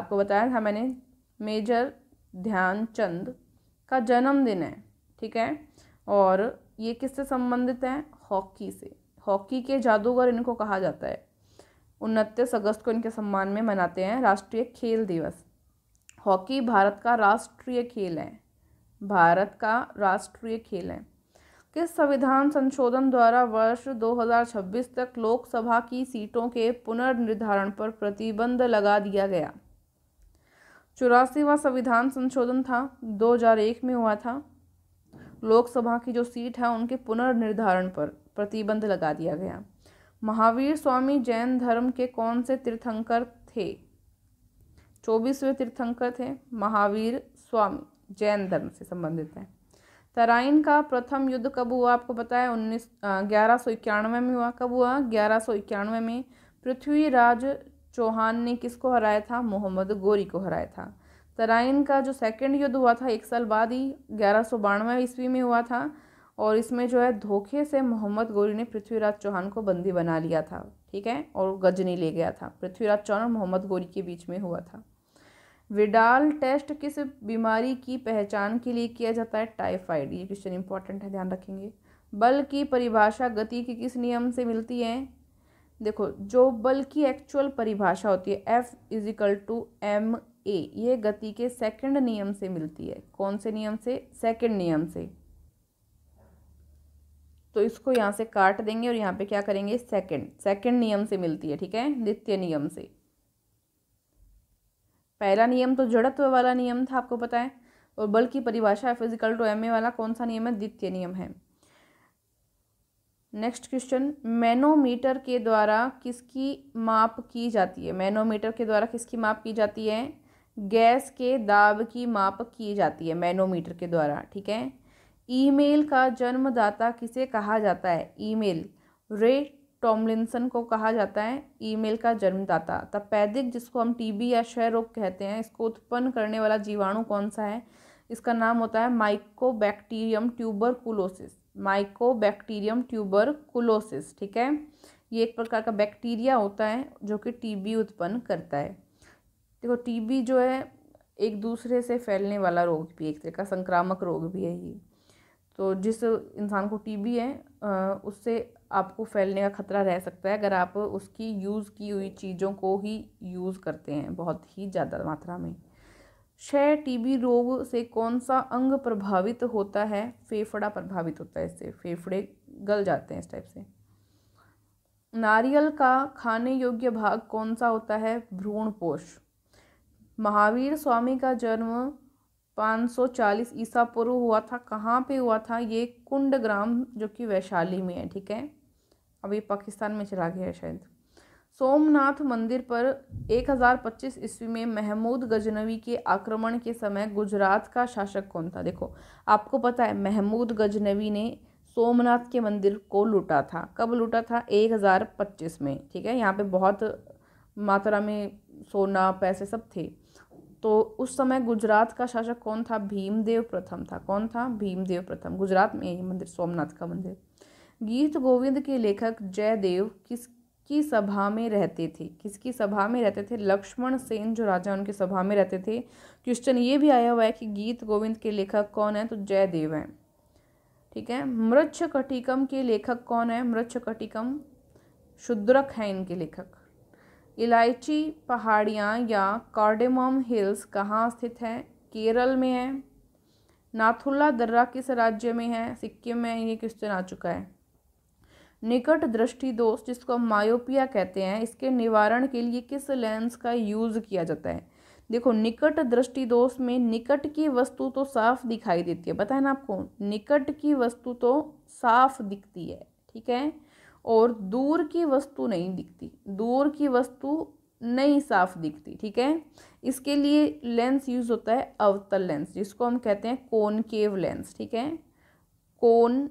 आपको बताया था मैंने मेजर ध्यानचंद का जन्मदिन है ठीक है और ये किससे संबंधित है हॉकी से हॉकी के जादूगर इनको कहा जाता है उनतीस अगस्त को इनके सम्मान में मनाते हैं राष्ट्रीय खेल दिवस हॉकी भारत का राष्ट्रीय खेल है भारत का राष्ट्रीय खेल है किस संविधान संशोधन द्वारा वर्ष 2026 तक लोकसभा की सीटों के पुनर्निर्धारण पर प्रतिबंध लगा दिया गया चौरासीवा संविधान संशोधन था 2001 में हुआ था लोकसभा की जो सीट है उनके पुनर्निर्धारण पर प्रतिबंध लगा दिया गया महावीर स्वामी जैन धर्म के कौन से तीर्थंकर थे चौबीसवें तीर्थंकर थे महावीर स्वामी जैन धर्म से संबंधित हैं तराइन का प्रथम युद्ध कब हुआ आपको पता है उन्नीस ग्यारह सौ इक्यानवे में हुआ कब हुआ ग्यारह सौ इक्यानवे में पृथ्वीराज चौहान ने किसको हराया था मोहम्मद गोरी को हराया था तराइन का जो सेकेंड युद्ध हुआ था एक साल बाद ही ग्यारह सौ बानवे ईस्वी में हुआ था और इसमें जो है धोखे से मोहम्मद गोरी ने पृथ्वीराज चौहान को बंदी बना लिया था ठीक है और गजनी ले गया था पृथ्वीराज चौहान और मोहम्मद गोरी के बीच में हुआ था विडाल टेस्ट किस बीमारी की पहचान के लिए किया जाता है टाइफाइड ये क्वेश्चन इंपॉर्टेंट है ध्यान रखेंगे बल की परिभाषा गति के किस नियम से मिलती है देखो जो बल की एक्चुअल परिभाषा होती है F is equal to M A ये गति के सेकंड नियम से मिलती है कौन से नियम से सेकंड नियम से तो इसको यहाँ से काट देंगे और यहाँ पे क्या करेंगे सेकंड सेकंड नियम से मिलती है ठीक है नित्य नियम से पहला नियम तो जड़त्व वाला नियम था आपको पता है और बल की परिभाषा फिजिकल टू एम ए वाला कौन सा नियम है द्वितीय नियम है नेक्स्ट क्वेश्चन मैनोमीटर के द्वारा किसकी माप की जाती है मैनोमीटर के द्वारा किसकी माप की जाती है गैस के दाब की माप की जाती है मैनोमीटर के द्वारा ठीक है ईमेल का जन्मदाता किसे कहा जाता है ईमेल रे टॉमलिनसन को कहा जाता है ईमेल का जन्मदाता तपैदिक जिसको हम टीबी या क्षय रोग कहते हैं इसको उत्पन्न करने वाला जीवाणु कौन सा है इसका नाम होता है माइकोबैक्टीरियम कुलोसिस माइकोबैक्टीरियम कुलोसिस ठीक है ये एक प्रकार का बैक्टीरिया होता है जो कि टीबी उत्पन्न करता है देखो टीबी जो है एक दूसरे से फैलने वाला रोग भी एक तरह का संक्रामक रोग भी है ये तो जिस इंसान को टीबी है उससे आपको फैलने का ख़तरा रह सकता है अगर आप उसकी यूज़ की हुई चीज़ों को ही यूज़ करते हैं बहुत ही ज़्यादा मात्रा में क्षय टीबी रोग से कौन सा अंग प्रभावित होता है फेफड़ा प्रभावित होता है इससे फेफड़े गल जाते हैं इस टाइप से नारियल का खाने योग्य भाग कौन सा होता है भ्रूण पोष महावीर स्वामी का जन्म 540 ईसा पूर्व हुआ था कहाँ पे हुआ था ये कुंड ग्राम जो कि वैशाली में है ठीक है अभी पाकिस्तान में चला गया है शायद सोमनाथ मंदिर पर 1025 ईस्वी में महमूद गजनवी के आक्रमण के समय गुजरात का शासक कौन था देखो आपको पता है महमूद गजनवी ने सोमनाथ के मंदिर को लूटा था कब लूटा था 1025 में ठीक है यहाँ पे बहुत मात्रा में सोना पैसे सब थे तो उस समय गुजरात का शासक कौन था भीमदेव प्रथम था कौन था भीमदेव प्रथम गुजरात में मंदिर सोमनाथ का मंदिर गीत गोविंद के लेखक जयदेव किसकी सभा में रहते थे किसकी सभा में रहते थे लक्ष्मण सेन जो राजा उनकी सभा में रहते थे क्वेश्चन ये भी आया हुआ है कि गीत गोविंद के लेखक कौन है तो जयदेव हैं ठीक है मृक्ष कटिकम के लेखक कौन है मृक्ष कटिकम शुद्रक हैं इनके लेखक इलायची पहाड़ियाँ या कार्डेमम हिल्स कहाँ स्थित हैं केरल में है नाथुल्ला दर्रा किस राज्य में है सिक्किम में ये क्वेश्चन आ चुका है निकट दृष्टि दोष जिसको मायोपिया कहते हैं इसके निवारण के लिए किस लेंस का यूज़ किया जाता है देखो निकट दृष्टि दोष में निकट की वस्तु तो साफ दिखाई देती है बताए ना आपको निकट की वस्तु तो साफ दिखती है ठीक है और दूर की वस्तु नहीं दिखती दूर की वस्तु नहीं साफ दिखती ठीक है इसके लिए लेंस यूज़ होता है अवतल लेंस जिसको हम कहते हैं कोनकेव लेंस ठीक है कोन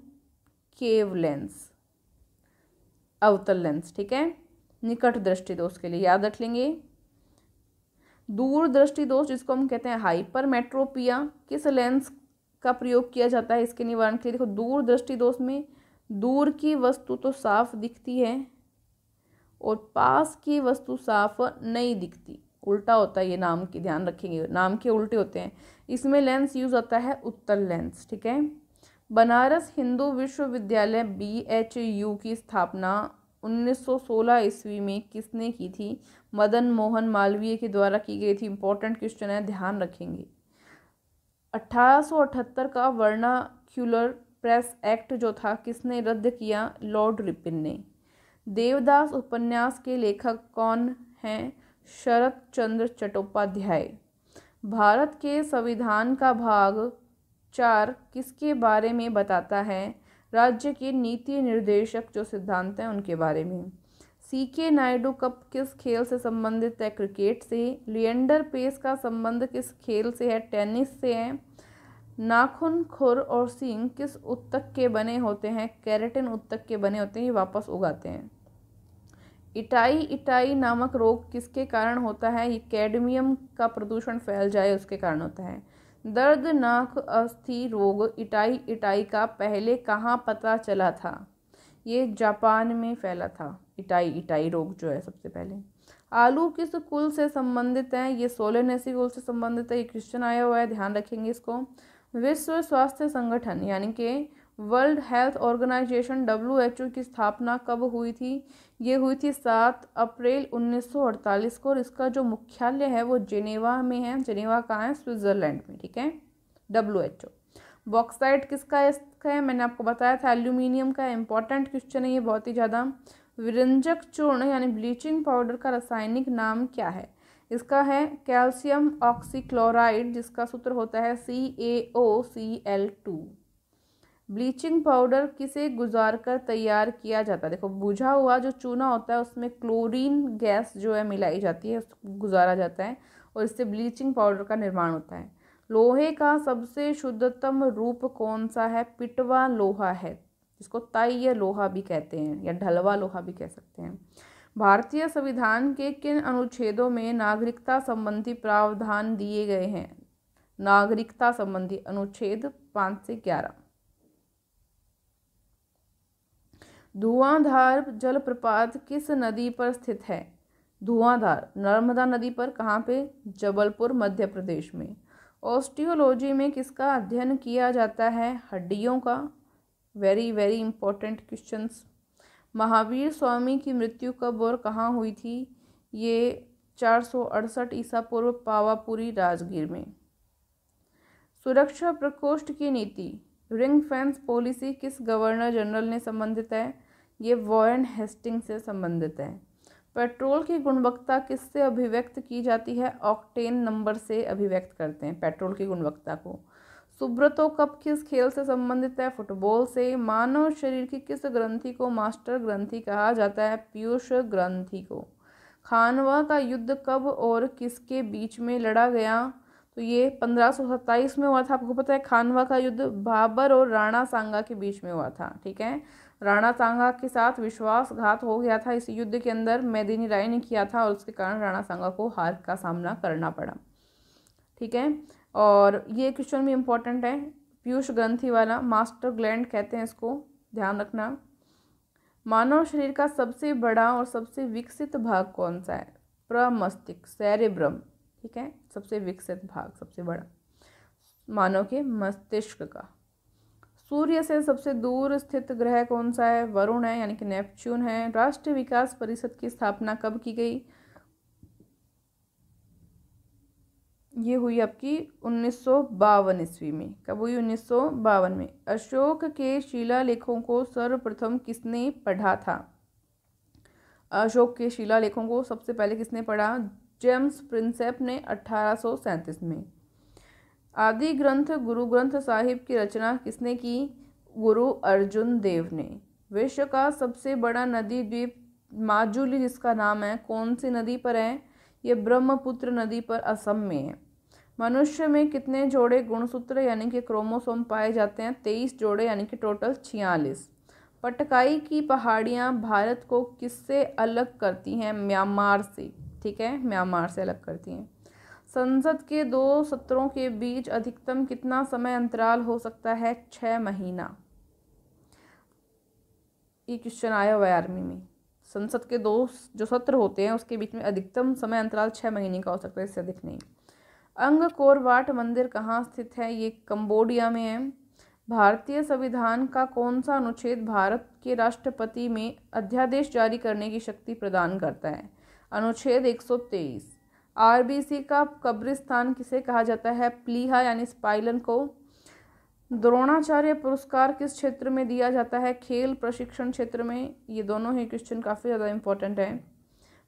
केव लेंस अवतल लेंस ठीक है निकट दृष्टि दोष के लिए याद रख लेंगे दूर दृष्टि दोष जिसको हम कहते हैं हाइपर मेट्रोपिया किस लेंस का प्रयोग किया जाता है इसके निवारण के लिए देखो दूर दृष्टि दोष में दूर की वस्तु तो साफ दिखती है और पास की वस्तु साफ नहीं दिखती उल्टा होता है ये नाम की ध्यान रखेंगे नाम के उल्टे होते हैं इसमें लेंस यूज होता है उत्तल लेंस ठीक है बनारस हिंदू विश्वविद्यालय बी एच यू की स्थापना 1916 ईस्वी में किसने की थी मदन मोहन मालवीय के द्वारा की गई थी इंपॉर्टेंट क्वेश्चन है ध्यान रखेंगे 1878 का वर्नाक्यूलर प्रेस एक्ट जो था किसने रद्द किया लॉर्ड रिपिन ने देवदास उपन्यास के लेखक कौन हैं शरत चंद्र चट्टोपाध्याय भारत के संविधान का भाग चार किसके बारे में बताता है राज्य के नीति निर्देशक जो सिद्धांत हैं उनके बारे में सी के नायडू कप किस खेल से संबंधित है क्रिकेट से लियंडर पेस का संबंध किस खेल से है टेनिस से है नाखून खुर और सींग किस उत्तक के बने होते हैं कैरेटिन उत्तक के बने होते हैं ये वापस उगाते हैं इटाई इटाई नामक रोग किसके कारण होता है ये कैडमियम का प्रदूषण फैल जाए उसके कारण होता है नाक अस्थि रोग इटाई इटाई का पहले कहाँ पता चला था ये जापान में फैला था इटाई इटाई रोग जो है सबसे पहले आलू किस कुल से संबंधित हैं ये सोलेनेसी कुल से संबंधित है ये क्वेश्चन आया हुआ है ध्यान रखेंगे इसको विश्व स्वास्थ्य संगठन यानी कि world health organisation W H O की स्थापना कब हुई थी ये हुई थी सात अप्रैल 1948 को और इसका जो मुख्यालय है वो जेनेवा में है जेनेवा कहाँ है स्विट्ज़रलैंड में ठीक है डब्ल्यू एच ओ बॉक्साइट किसका है इसका है मैंने आपको बताया था एल्यूमिनियम का इम्पॉर्टेंट क्वेश्चन है ये बहुत ही ज़्यादा विरंजक चूर्ण यानी ब्लीचिंग पाउडर का रासायनिक नाम क्या है इसका है कैल्शियम ऑक्सीक्लोराइड जिसका सूत्र होता है C A O C L two bleaching powder किसे गुजार कर तैयार किया जाता है देखो बुझा हुआ जो चूना होता है उसमें क्लोरीन गैस जो है मिलाई जाती है उसको गुजारा जाता है और इससे ब्लीचिंग पाउडर का निर्माण होता है लोहे का सबसे शुद्धतम रूप कौन सा है पिटवा लोहा है जिसको ताइय लोहा भी कहते हैं या ढलवा लोहा भी कह सकते हैं भारतीय संविधान के किन अनुच्छेदों में नागरिकता संबंधी प्रावधान दिए गए हैं नागरिकता संबंधी अनुच्छेद पाँच से ग्यारह धुआंधार जलप्रपात किस नदी पर स्थित है धुआंधार नर्मदा नदी पर कहाँ पे जबलपुर मध्य प्रदेश में ऑस्टियोलॉजी में किसका अध्ययन किया जाता है हड्डियों का very very important question Mahavir Swami की मृत्यु कब और कहाँ हुई थी ये चार सौ अड़सठ ईसा पूर्व पावापुरी राजगीर में सुरक्षा प्रकोष्ठ की नीति रिंग फेंस पॉलिसी किस गवर्नर जनरल ने संबंधित है ये वॉयन हेस्टिंग से संबंधित है पेट्रोल की गुणवत्ता किससे अभिव्यक्त की जाती है ऑक्टेन नंबर से अभिव्यक्त करते हैं पेट्रोल की गुणवत्ता को सुब्रतो तो कप किस खेल से संबंधित है फुटबॉल से मानव शरीर की किस ग्रंथि को मास्टर ग्रंथि कहा जाता है पीयूष ग्रंथि को खानवा का युद्ध कब और किसके बीच में लड़ा गया तो ये पंद्रह में हुआ था आपको पता है खानवा का युद्ध बाबर और राणा सांगा के बीच में हुआ था ठीक है राणा सांगा के साथ विश्वासघात हो गया था इस युद्ध के अंदर मैदिनी राय ने किया था और उसके कारण राणा सांगा को हार का सामना करना पड़ा ठीक है और ये क्वेश्चन भी इम्पोर्टेंट है पीयूष ग्रंथी वाला मास्टर ग्लैंड कहते हैं इसको ध्यान रखना मानव शरीर का सबसे बड़ा और सबसे विकसित भाग कौन सा है प्रमस्तिष्क सैरिब्रम ठीक है सबसे विकसित भाग सबसे बड़ा मानव के मस्तिष्क का सूर्य से सबसे दूर स्थित ग्रह कौन सा है वरुण है यानी कि नेपच्यून है राष्ट्रीय विकास परिषद की स्थापना कब की गई ये हुई आपकी उन्नीस सौ बावन ईस्वी में कब हुई उन्नीस सौ बावन में अशोक के शिलालेखों को सर्वप्रथम किसने पढ़ा था अशोक के शिलालेखों को सबसे पहले किसने पढ़ा जेम्स प्रिंसेप ने अठारह में आदि ग्रंथ गुरु ग्रंथ साहिब की रचना किसने की गुरु अर्जुन देव ने विश्व का सबसे बड़ा नदी द्वीप माजुली जिसका नाम है कौन सी नदी पर है यह ब्रह्मपुत्र नदी पर असम में है मनुष्य में कितने जोड़े गुणसूत्र यानी कि क्रोमोसोम पाए जाते हैं तेईस जोड़े यानी कि टोटल छियालीस पटकाई की पहाड़ियाँ भारत को किससे अलग करती हैं म्यांमार से ठीक है म्यांमार से अलग करती हैं संसद के दो सत्रों के बीच अधिकतम कितना समय अंतराल हो सकता है छः महीना ये क्वेश्चन आया हुआ आर्मी में संसद के दो जो सत्र होते हैं उसके बीच में अधिकतम समय अंतराल छः महीने का हो सकता है इससे अधिक नहीं अंग कोरवाट मंदिर कहाँ स्थित है ये कंबोडिया में है भारतीय संविधान का कौन सा अनुच्छेद भारत के राष्ट्रपति में अध्यादेश जारी करने की शक्ति प्रदान करता है अनुच्छेद एक सौ तेईस आरबीसी का कब्रिस्तान किसे कहा जाता है प्लीहा यानी स्पाइलन को द्रोणाचार्य पुरस्कार किस क्षेत्र में दिया जाता है खेल प्रशिक्षण क्षेत्र में ये दोनों ही क्वेश्चन काफ़ी ज़्यादा इंपॉर्टेंट हैं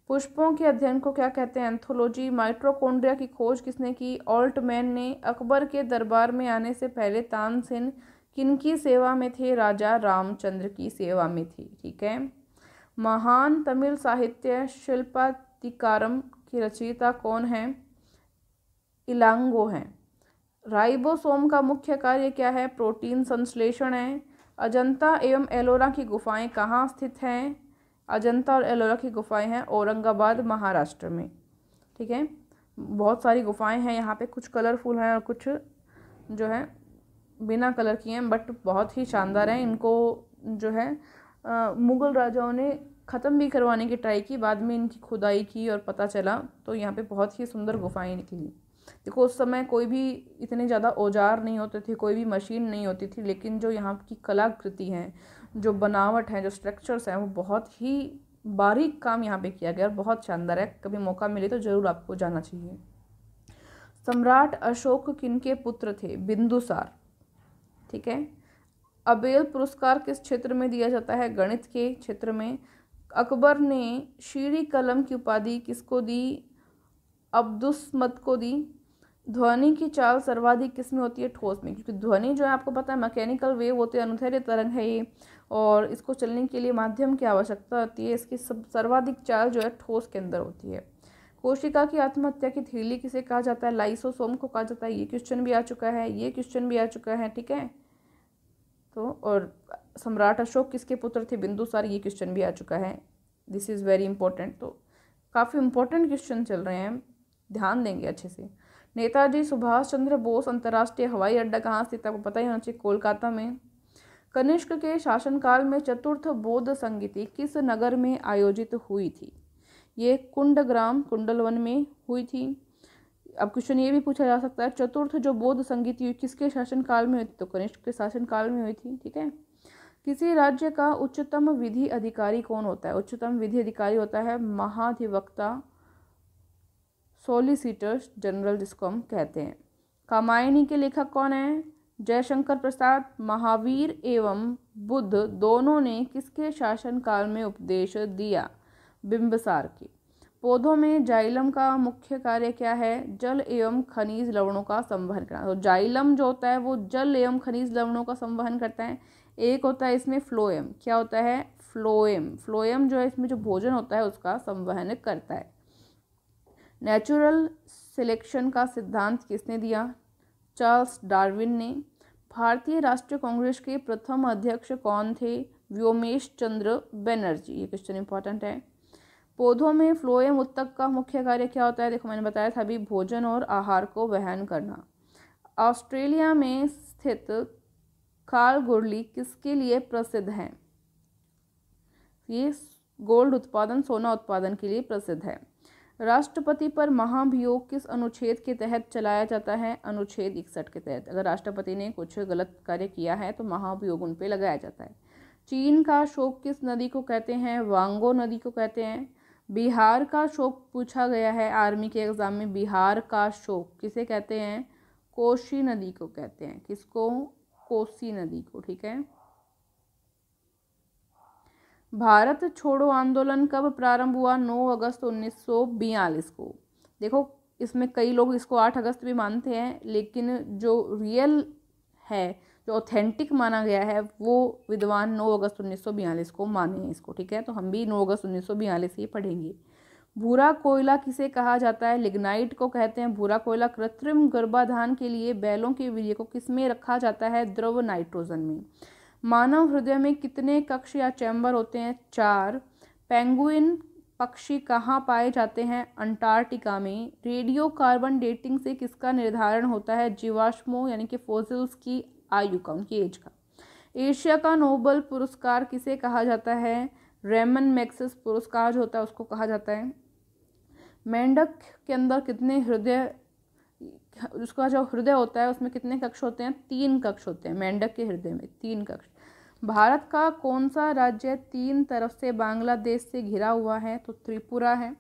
पुष्पों के अध्ययन को क्या कहते हैं एंथोलॉजी माइट्रोकोंड्रिया की खोज किसने की ऑल्टमैन ने अकबर के दरबार में आने से पहले तानसेन किनकी सेवा में थे राजा रामचंद्र की सेवा में थे ठीक है महान तमिल साहित्य शिल्पातिकारम की रचयिता कौन है इलांगो हैं राइबोसोम का मुख्य कार्य क्या है प्रोटीन संश्लेषण है अजंता एवं एलोरा की गुफाएं कहाँ स्थित हैं अजंता और एलोरा की गुफाएं हैं औरंगाबाद महाराष्ट्र में ठीक है बहुत सारी गुफाएं हैं यहाँ पे कुछ कलरफुल हैं और कुछ जो है बिना कलर की हैं बट बहुत ही शानदार हैं इनको जो है आ, मुग़ल राजाओं ने ख़त्म भी करवाने की ट्राई की बाद में इनकी खुदाई की और पता चला तो यहाँ पे बहुत ही सुंदर गुफाएं निकली देखो उस समय कोई भी इतने ज़्यादा औजार नहीं होते थे कोई भी मशीन नहीं होती थी लेकिन जो यहाँ की कलाकृति हैं जो बनावट हैं जो स्ट्रक्चर्स हैं वो बहुत ही बारीक काम यहाँ पे किया गया और बहुत शानदार है कभी मौका मिले तो ज़रूर आपको जाना चाहिए सम्राट अशोक किन के पुत्र थे बिंदुसार ठीक है अबेल पुरस्कार किस क्षेत्र में दिया जाता है गणित के क्षेत्र में अकबर ने शीरी कलम की उपाधि किसको दी अब्दुस्मत को दी ध्वनि की चाल सर्वाधिक किस में होती है ठोस में क्योंकि ध्वनि जो है आपको पता है मैकेनिकल वेव होते हैं अनुधैर्य तरंग है ये और इसको चलने के लिए माध्यम की आवश्यकता होती है इसकी सब सर्वाधिक चाल जो है ठोस के अंदर होती है कोशिका की आत्महत्या की थैली किसे कहा जाता है लाइसोसोम को कहा जाता है ये क्वेश्चन भी आ चुका है ये क्वेश्चन भी आ चुका है ठीक है तो और सम्राट अशोक किसके पुत्र थे बिंदुसार ये क्वेश्चन भी आ चुका है दिस इज़ वेरी इंपॉर्टेंट तो काफ़ी इंपॉर्टेंट क्वेश्चन चल रहे हैं ध्यान देंगे अच्छे से नेताजी सुभाष चंद्र बोस अंतर्राष्ट्रीय हवाई अड्डा कहाँ स्थित आपको पता ही होना चाहिए कोलकाता में कनिष्क के शासनकाल में चतुर्थ बौद्ध संगीति किस नगर में आयोजित हुई थी ये कुंड ग्राम कुंडलवन में हुई थी अब क्वेश्चन ये भी पूछा जा सकता है चतुर्थ जो बौद्ध संगीत हुई किसके शासनकाल में हुई थी तो कनिष्ठ के शासनकाल में हुई थी ठीक है किसी राज्य का उच्चतम विधि अधिकारी कौन होता है उच्चतम विधि अधिकारी होता है महाधिवक्ता सोलिसिटर जनरल जिसको हम कहते हैं कामायणी के लेखक कौन है जयशंकर प्रसाद महावीर एवं बुद्ध दोनों ने किसके शासनकाल में उपदेश दिया बिंबसार के पौधों में जाइलम का मुख्य कार्य क्या है जल एवं खनिज लवणों का संवहन करना तो जाइलम जो होता है वो जल एवं खनिज लवणों का संवहन करता है एक होता है इसमें फ्लोएम क्या होता है फ्लोएम फ्लोएम जो है इसमें जो भोजन होता है उसका संवहन करता है नेचुरल सिलेक्शन का सिद्धांत किसने दिया चार्ल्स डार्विन ने भारतीय राष्ट्रीय कांग्रेस के प्रथम अध्यक्ष कौन थे व्योमेश चंद्र बनर्जी ये क्वेश्चन इंपॉर्टेंट है पौधों में फ्लोएम उत्तक का मुख्य कार्य क्या होता है देखो मैंने बताया था अभी भोजन और आहार को वहन करना ऑस्ट्रेलिया में स्थित खाल गुड़ली किसके लिए प्रसिद्ध है ये गोल्ड उत्पादन सोना उत्पादन के लिए प्रसिद्ध है राष्ट्रपति पर महाभियोग किस अनुच्छेद के तहत चलाया जाता है अनुच्छेद इकसठ के तहत अगर राष्ट्रपति ने कुछ गलत कार्य किया है तो महाभियोग उन पर लगाया जाता है चीन का शोक किस नदी को कहते हैं वांगो नदी को कहते हैं बिहार का शोक पूछा गया है आर्मी के एग्ज़ाम में बिहार का शोक किसे कहते हैं कोशी नदी को कहते हैं किसको कोसी नदी को ठीक है भारत छोड़ो आंदोलन कब प्रारंभ हुआ नौ अगस्त उन्नीस को देखो इसमें कई लोग इसको आठ अगस्त भी मानते हैं लेकिन जो रियल है जो ऑथेंटिक माना गया है वो विद्वान 9 अगस्त उन्नीस को माने हैं इसको ठीक है तो हम भी 9 अगस्त उन्नीस ही पढ़ेंगे भूरा कोयला किसे कहा जाता है लिग्नाइट को कहते हैं भूरा कोयला कृत्रिम गर्भाधान के लिए बैलों के वीर्य को किस में रखा जाता है द्रव नाइट्रोजन में मानव हृदय में कितने कक्ष या चैम्बर होते हैं चार पेंगुइन पक्षी कहाँ पाए जाते हैं अंटार्कटिका में रेडियो कार्बन डेटिंग से किसका निर्धारण होता है जीवाश्मों यानी कि फोजिल्स की आयु का उनकी एज का एशिया का नोबल पुरस्कार किसे कहा जाता है रेमन मैक्सिस पुरस्कार जो होता है उसको कहा जाता है मेंढक के अंदर कितने हृदय उसका जो हृदय होता है उसमें कितने कक्ष होते हैं तीन कक्ष होते हैं मेंढक के हृदय में तीन कक्ष भारत का कौन सा राज्य तीन तरफ से बांग्लादेश से घिरा हुआ है तो त्रिपुरा है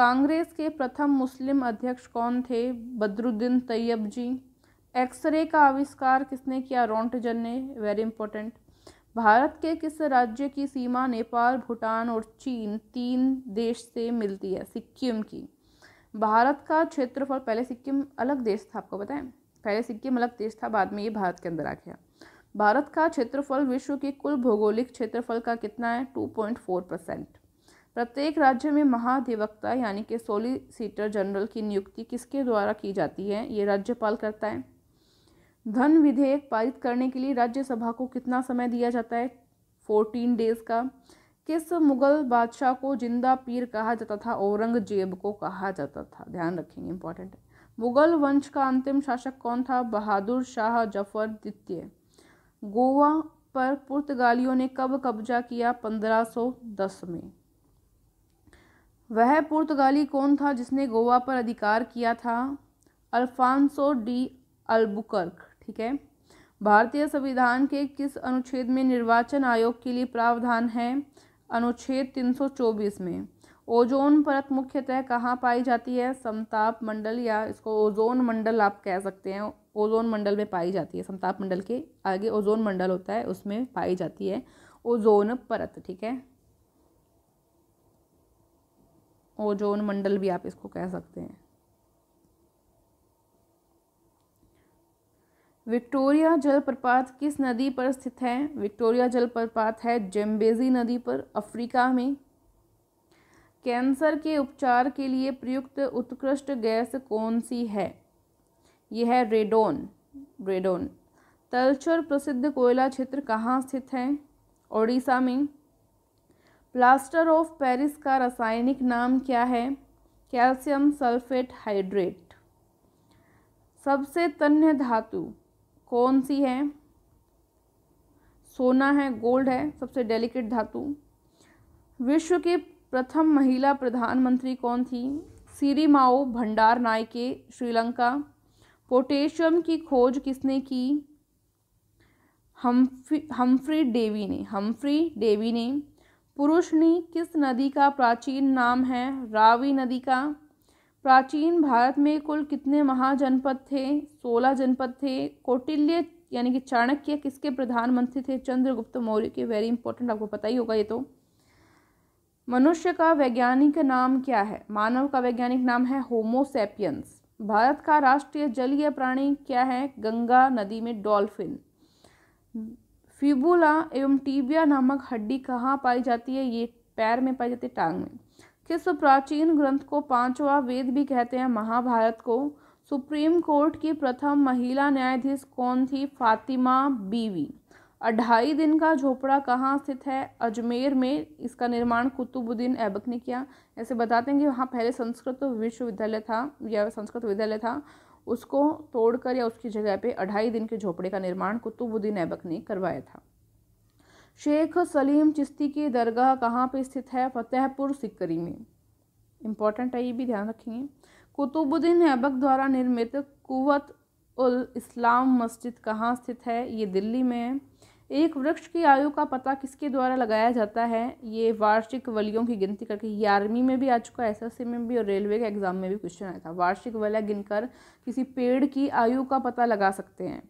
कांग्रेस के प्रथम मुस्लिम अध्यक्ष कौन थे बद्रुद्दीन तैयब जी एक्सरे का आविष्कार किसने किया रोंटजन ने वेरी इंपॉर्टेंट भारत के किस राज्य की सीमा नेपाल भूटान और चीन तीन देश से मिलती है सिक्किम की भारत का क्षेत्रफल पहले सिक्किम अलग देश था आपको बताएं पहले सिक्किम अलग देश था बाद में ये भारत के अंदर आ गया भारत का क्षेत्रफल विश्व के कुल भौगोलिक क्षेत्रफल का कितना है टू पॉइंट फोर परसेंट प्रत्येक राज्य में महाधिवक्ता यानी कि सोलिसिटर जनरल की नियुक्ति किसके द्वारा की जाती है ये राज्यपाल करता है धन विधेयक पारित करने के लिए राज्यसभा को कितना समय दिया जाता है फोर्टीन डेज का किस मुगल बादशाह को जिंदा पीर कहा जाता था औरंगजेब को कहा जाता था ध्यान रखेंगे इंपॉर्टेंट है मुगल वंश का अंतिम शासक कौन था बहादुर शाह जफर द्वितीय गोवा पर पुर्तगालियों ने कब कब्जा किया 1510 में वह पुर्तगाली कौन था जिसने गोवा पर अधिकार किया था अल्फांसो डी अल्बुकर्क ठीक है भारतीय संविधान के किस अनुच्छेद में निर्वाचन आयोग के लिए प्रावधान है अनुच्छेद 324 में ओजोन परत मुख्यतः कहाँ पाई जाती है समताप मंडल या इसको ओजोन मंडल आप कह सकते हैं ओजोन मंडल में पाई जाती है समताप मंडल के आगे ओजोन मंडल होता है उसमें पाई जाती है ओजोन परत ठीक है ओजोन मंडल भी आप इसको कह सकते हैं विक्टोरिया जलप्रपात किस नदी पर स्थित है विक्टोरिया जलप्रपात है जेम्बेजी नदी पर अफ्रीका में कैंसर के उपचार के लिए प्रयुक्त उत्कृष्ट गैस कौन सी है यह है रेडोन रेडोन तलचर प्रसिद्ध कोयला क्षेत्र कहाँ स्थित है ओडिशा में प्लास्टर ऑफ पेरिस का रासायनिक नाम क्या है कैल्शियम सल्फेट हाइड्रेट सबसे तन्य धातु कौन सी है सोना है गोल्ड है सबसे डेलिकेट धातु विश्व के प्रथम महिला प्रधानमंत्री कौन थी सीरीमाओ भंडार नायके श्रीलंका पोटेशियम की खोज किसने की हम्फ्री हम्फ्री डेवी ने हम्फ्री डेवी ने पुरुष ने किस नदी का प्राचीन नाम है रावी नदी का प्राचीन भारत में कुल कितने महाजनपद थे सोलह जनपद थे कौटिल्य यानी कि चाणक्य किसके प्रधानमंत्री थे चंद्रगुप्त मौर्य के वेरी इंपॉर्टेंट आपको पता ही होगा ये तो मनुष्य का वैज्ञानिक नाम क्या है मानव का वैज्ञानिक नाम है होमोसेपियंस भारत का राष्ट्रीय जलीय प्राणी क्या है गंगा नदी में डॉल्फिन फिबुला एवं टीबिया नामक हड्डी कहाँ पाई जाती है ये पैर में पाई जाती है टांग में किस प्राचीन ग्रंथ को पांचवा वेद भी कहते हैं महाभारत को सुप्रीम कोर्ट की प्रथम महिला न्यायाधीश कौन थी फातिमा बीवी अढ़ाई दिन का झोपड़ा कहाँ स्थित है अजमेर में इसका निर्माण कुतुबुद्दीन ऐबक ने किया ऐसे बताते हैं कि वहाँ पहले संस्कृत विश्वविद्यालय था या संस्कृत विद्यालय था उसको तोड़कर या उसकी जगह पे अढ़ाई दिन के झोपड़े का निर्माण कुतुबुद्दीन ऐबक ने करवाया था शेख सलीम चिश्ती की दरगाह कहाँ पर स्थित है फतेहपुर सिकरी में इम्पॉर्टेंट है ये भी ध्यान रखेंगे कुतुबुद्दीन ऐबक द्वारा निर्मित कुवत उल इस्लाम मस्जिद कहाँ स्थित है ये दिल्ली में है एक वृक्ष की आयु का पता किसके द्वारा लगाया जाता है ये वार्षिक वलियों की गिनती करके ये आर्मी में भी आ चुका है एस में भी और रेलवे के एग्ज़ाम में भी क्वेश्चन आया था वार्षिक वलय गिनकर किसी पेड़ की आयु का पता लगा सकते हैं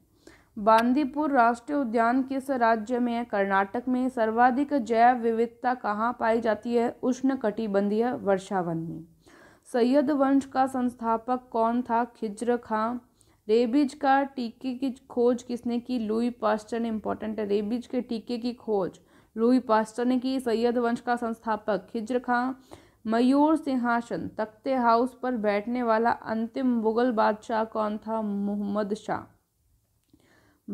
बांदीपुर राष्ट्रीय उद्यान किस राज्य में है कर्नाटक में सर्वाधिक जैव विविधता कहाँ पाई जाती है उष्ण कटिबंधीय वर्षावन में सैयद वंश का संस्थापक कौन था खिज्र खां रेबीज का टीके की खोज किसने की लुई पास्टर ने इम्पोर्टेंट है रेबीज के टीके की खोज लुई पास्टर ने की सैयद वंश का संस्थापक खिज्र खां मयूर सिंहासन तख्ते हाउस पर बैठने वाला अंतिम मुगल बादशाह कौन था मोहम्मद शाह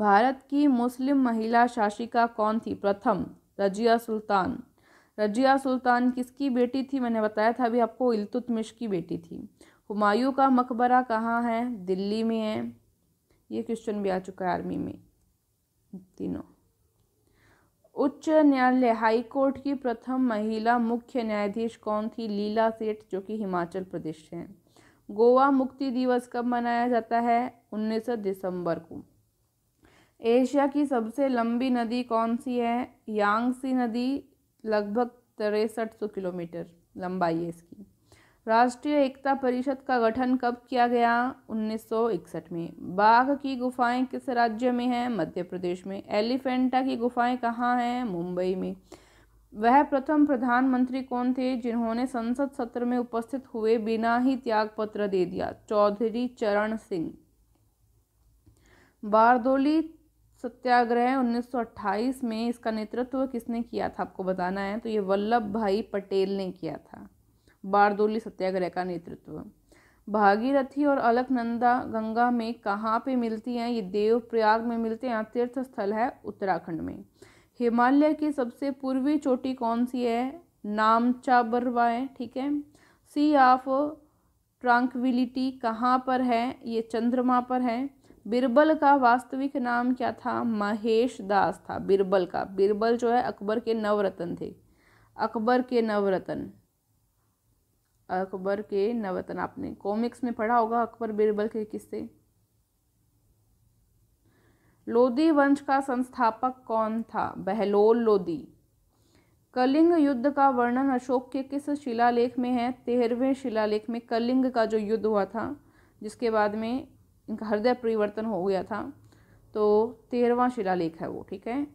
भारत की मुस्लिम महिला शासिका कौन थी प्रथम रजिया सुल्तान रजिया सुल्तान किसकी बेटी थी मैंने बताया था अभी आपको इलतुतमिश की बेटी थी हुमायूं का मकबरा कहाँ है दिल्ली में है ये क्वेश्चन भी आ चुका है आर्मी में तीनों उच्च न्यायालय हाई कोर्ट की प्रथम महिला मुख्य न्यायाधीश कौन थी लीला सेठ जो कि हिमाचल प्रदेश से हैं गोवा मुक्ति दिवस कब मनाया जाता है 19 दिसंबर को एशिया की सबसे लंबी नदी कौन सी है यांगसी नदी लगभग तिरसठ सौ किलोमीटर लंबाई है इसकी राष्ट्रीय एकता परिषद का गठन कब किया गया 1961 में बाघ की गुफाएं किस राज्य में हैं मध्य प्रदेश में एलिफेंटा की गुफाएं कहाँ हैं मुंबई में वह प्रथम प्रधानमंत्री कौन थे जिन्होंने संसद सत्र में उपस्थित हुए बिना ही त्यागपत्र दे दिया चौधरी चरण सिंह बारदोली सत्याग्रह 1928 में इसका नेतृत्व किसने किया था आपको बताना है तो ये वल्लभ भाई पटेल ने किया था बारदोली सत्याग्रह का नेतृत्व भागीरथी और अलकनंदा गंगा में कहाँ पे मिलती हैं ये देवप्रयाग में मिलते हैं तीर्थ स्थल है उत्तराखंड में हिमालय की सबसे पूर्वी चोटी कौन सी है नामचाबरवाएँ ठीक है सी ऑफ ट्रांकविलिटी कहाँ पर है ये चंद्रमा पर है बिरबल का वास्तविक नाम क्या था महेश दास था बिरबल का बिरबल जो है अकबर के नवरत्न थे अकबर के नवरत्न अकबर के नवरत्न आपने कॉमिक्स में पढ़ा होगा अकबर बिरबल के किस्से लोधी वंश का संस्थापक कौन था बहलोल लोदी कलिंग युद्ध का वर्णन अशोक के किस शिलालेख में है तेरहवें शिलालेख में कलिंग का जो युद्ध हुआ था जिसके बाद में इनका हृदय परिवर्तन हो गया था तो तेरहवा शिलालेख है वो ठीक है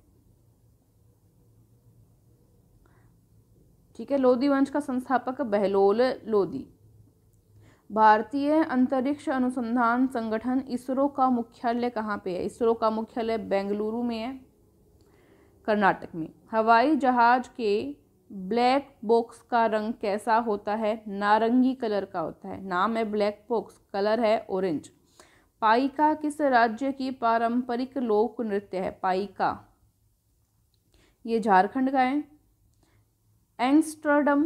ठीक है लोधी वंश का संस्थापक बहलोल लोधी भारतीय अंतरिक्ष अनुसंधान संगठन इसरो का मुख्यालय कहाँ पे है इसरो का मुख्यालय बेंगलुरु में है कर्नाटक में हवाई जहाज के ब्लैक बॉक्स का रंग कैसा होता है नारंगी कलर का होता है नाम है ब्लैक बॉक्स कलर है ऑरेंज पाइका किस राज्य की पारंपरिक लोक नृत्य है पाइका ये झारखंड का है एंगस्टर्डम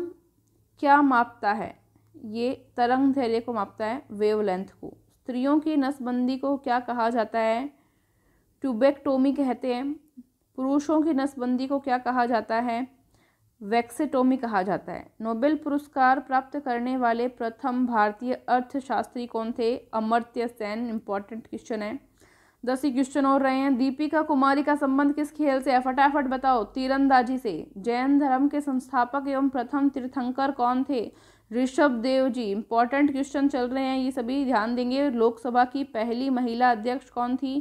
क्या मापता है ये तरंग धैर्य को मापता है वेवलेंथ को स्त्रियों की नसबंदी को क्या कहा जाता है ट्यूबेक्टोमी कहते हैं पुरुषों की नसबंदी को क्या कहा जाता है वैक्सेटोमी कहा जाता है नोबेल पुरस्कार प्राप्त करने वाले प्रथम भारतीय अर्थशास्त्री कौन थे अमर्त्य सेन इंपॉर्टेंट क्वेश्चन है दस ही क्वेश्चन और रहे हैं दीपिका कुमारी का संबंध किस खेल से है फटाफट बताओ तीरंदाजी से जैन धर्म के संस्थापक एवं प्रथम तीर्थंकर कौन थे ऋषभ देव जी इंपॉर्टेंट क्वेश्चन चल रहे हैं ये सभी ध्यान देंगे लोकसभा की पहली महिला अध्यक्ष कौन थी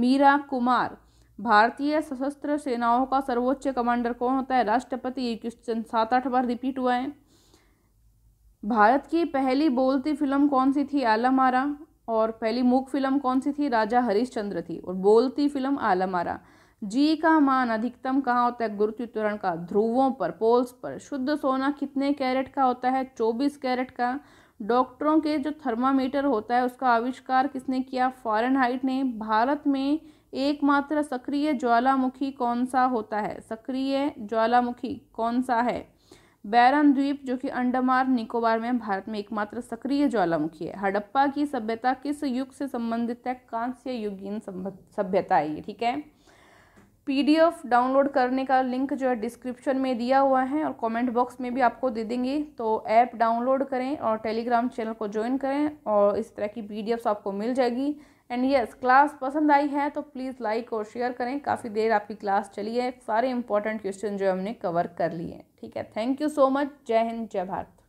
मीरा कुमार भारतीय सशस्त्र सेनाओं का सर्वोच्च कमांडर कौन होता है राष्ट्रपति ये क्वेश्चन सात आठ बार रिपीट हुआ है भारत की पहली बोलती फिल्म कौन सी थी आरा और पहली मूक फिल्म कौन सी थी राजा हरिश्चंद्र थी और बोलती फिल्म आलमारा जी का मान अधिकतम कहाँ होता है गुरुत्वरण का ध्रुवों पर पोल्स पर शुद्ध सोना कितने कैरेट का होता है चौबीस कैरेट का डॉक्टरों के जो थर्मामीटर होता है उसका आविष्कार किसने किया फॉरन हाइट ने भारत में एकमात्र सक्रिय ज्वालामुखी कौन सा होता है सक्रिय ज्वालामुखी कौन सा है बैरन द्वीप जो कि अंडमान निकोबार में भारत में एकमात्र सक्रिय ज्वालामुखी है हड़प्पा की सभ्यता किस युग से संबंधित है कांस्य युगीन सभ्यता है ये ठीक है पीडीएफ डाउनलोड करने का लिंक जो है डिस्क्रिप्शन में दिया हुआ है और कमेंट बॉक्स में भी आपको दे देंगे तो ऐप डाउनलोड करें और टेलीग्राम चैनल को ज्वाइन करें और इस तरह की पी आपको मिल जाएगी एंड यस क्लास पसंद आई है तो प्लीज़ लाइक और शेयर करें काफ़ी देर आपकी क्लास चली है सारे इंपॉर्टेंट क्वेश्चन जो हमने कवर कर लिए ठीक है थैंक यू सो मच जय हिंद जय भारत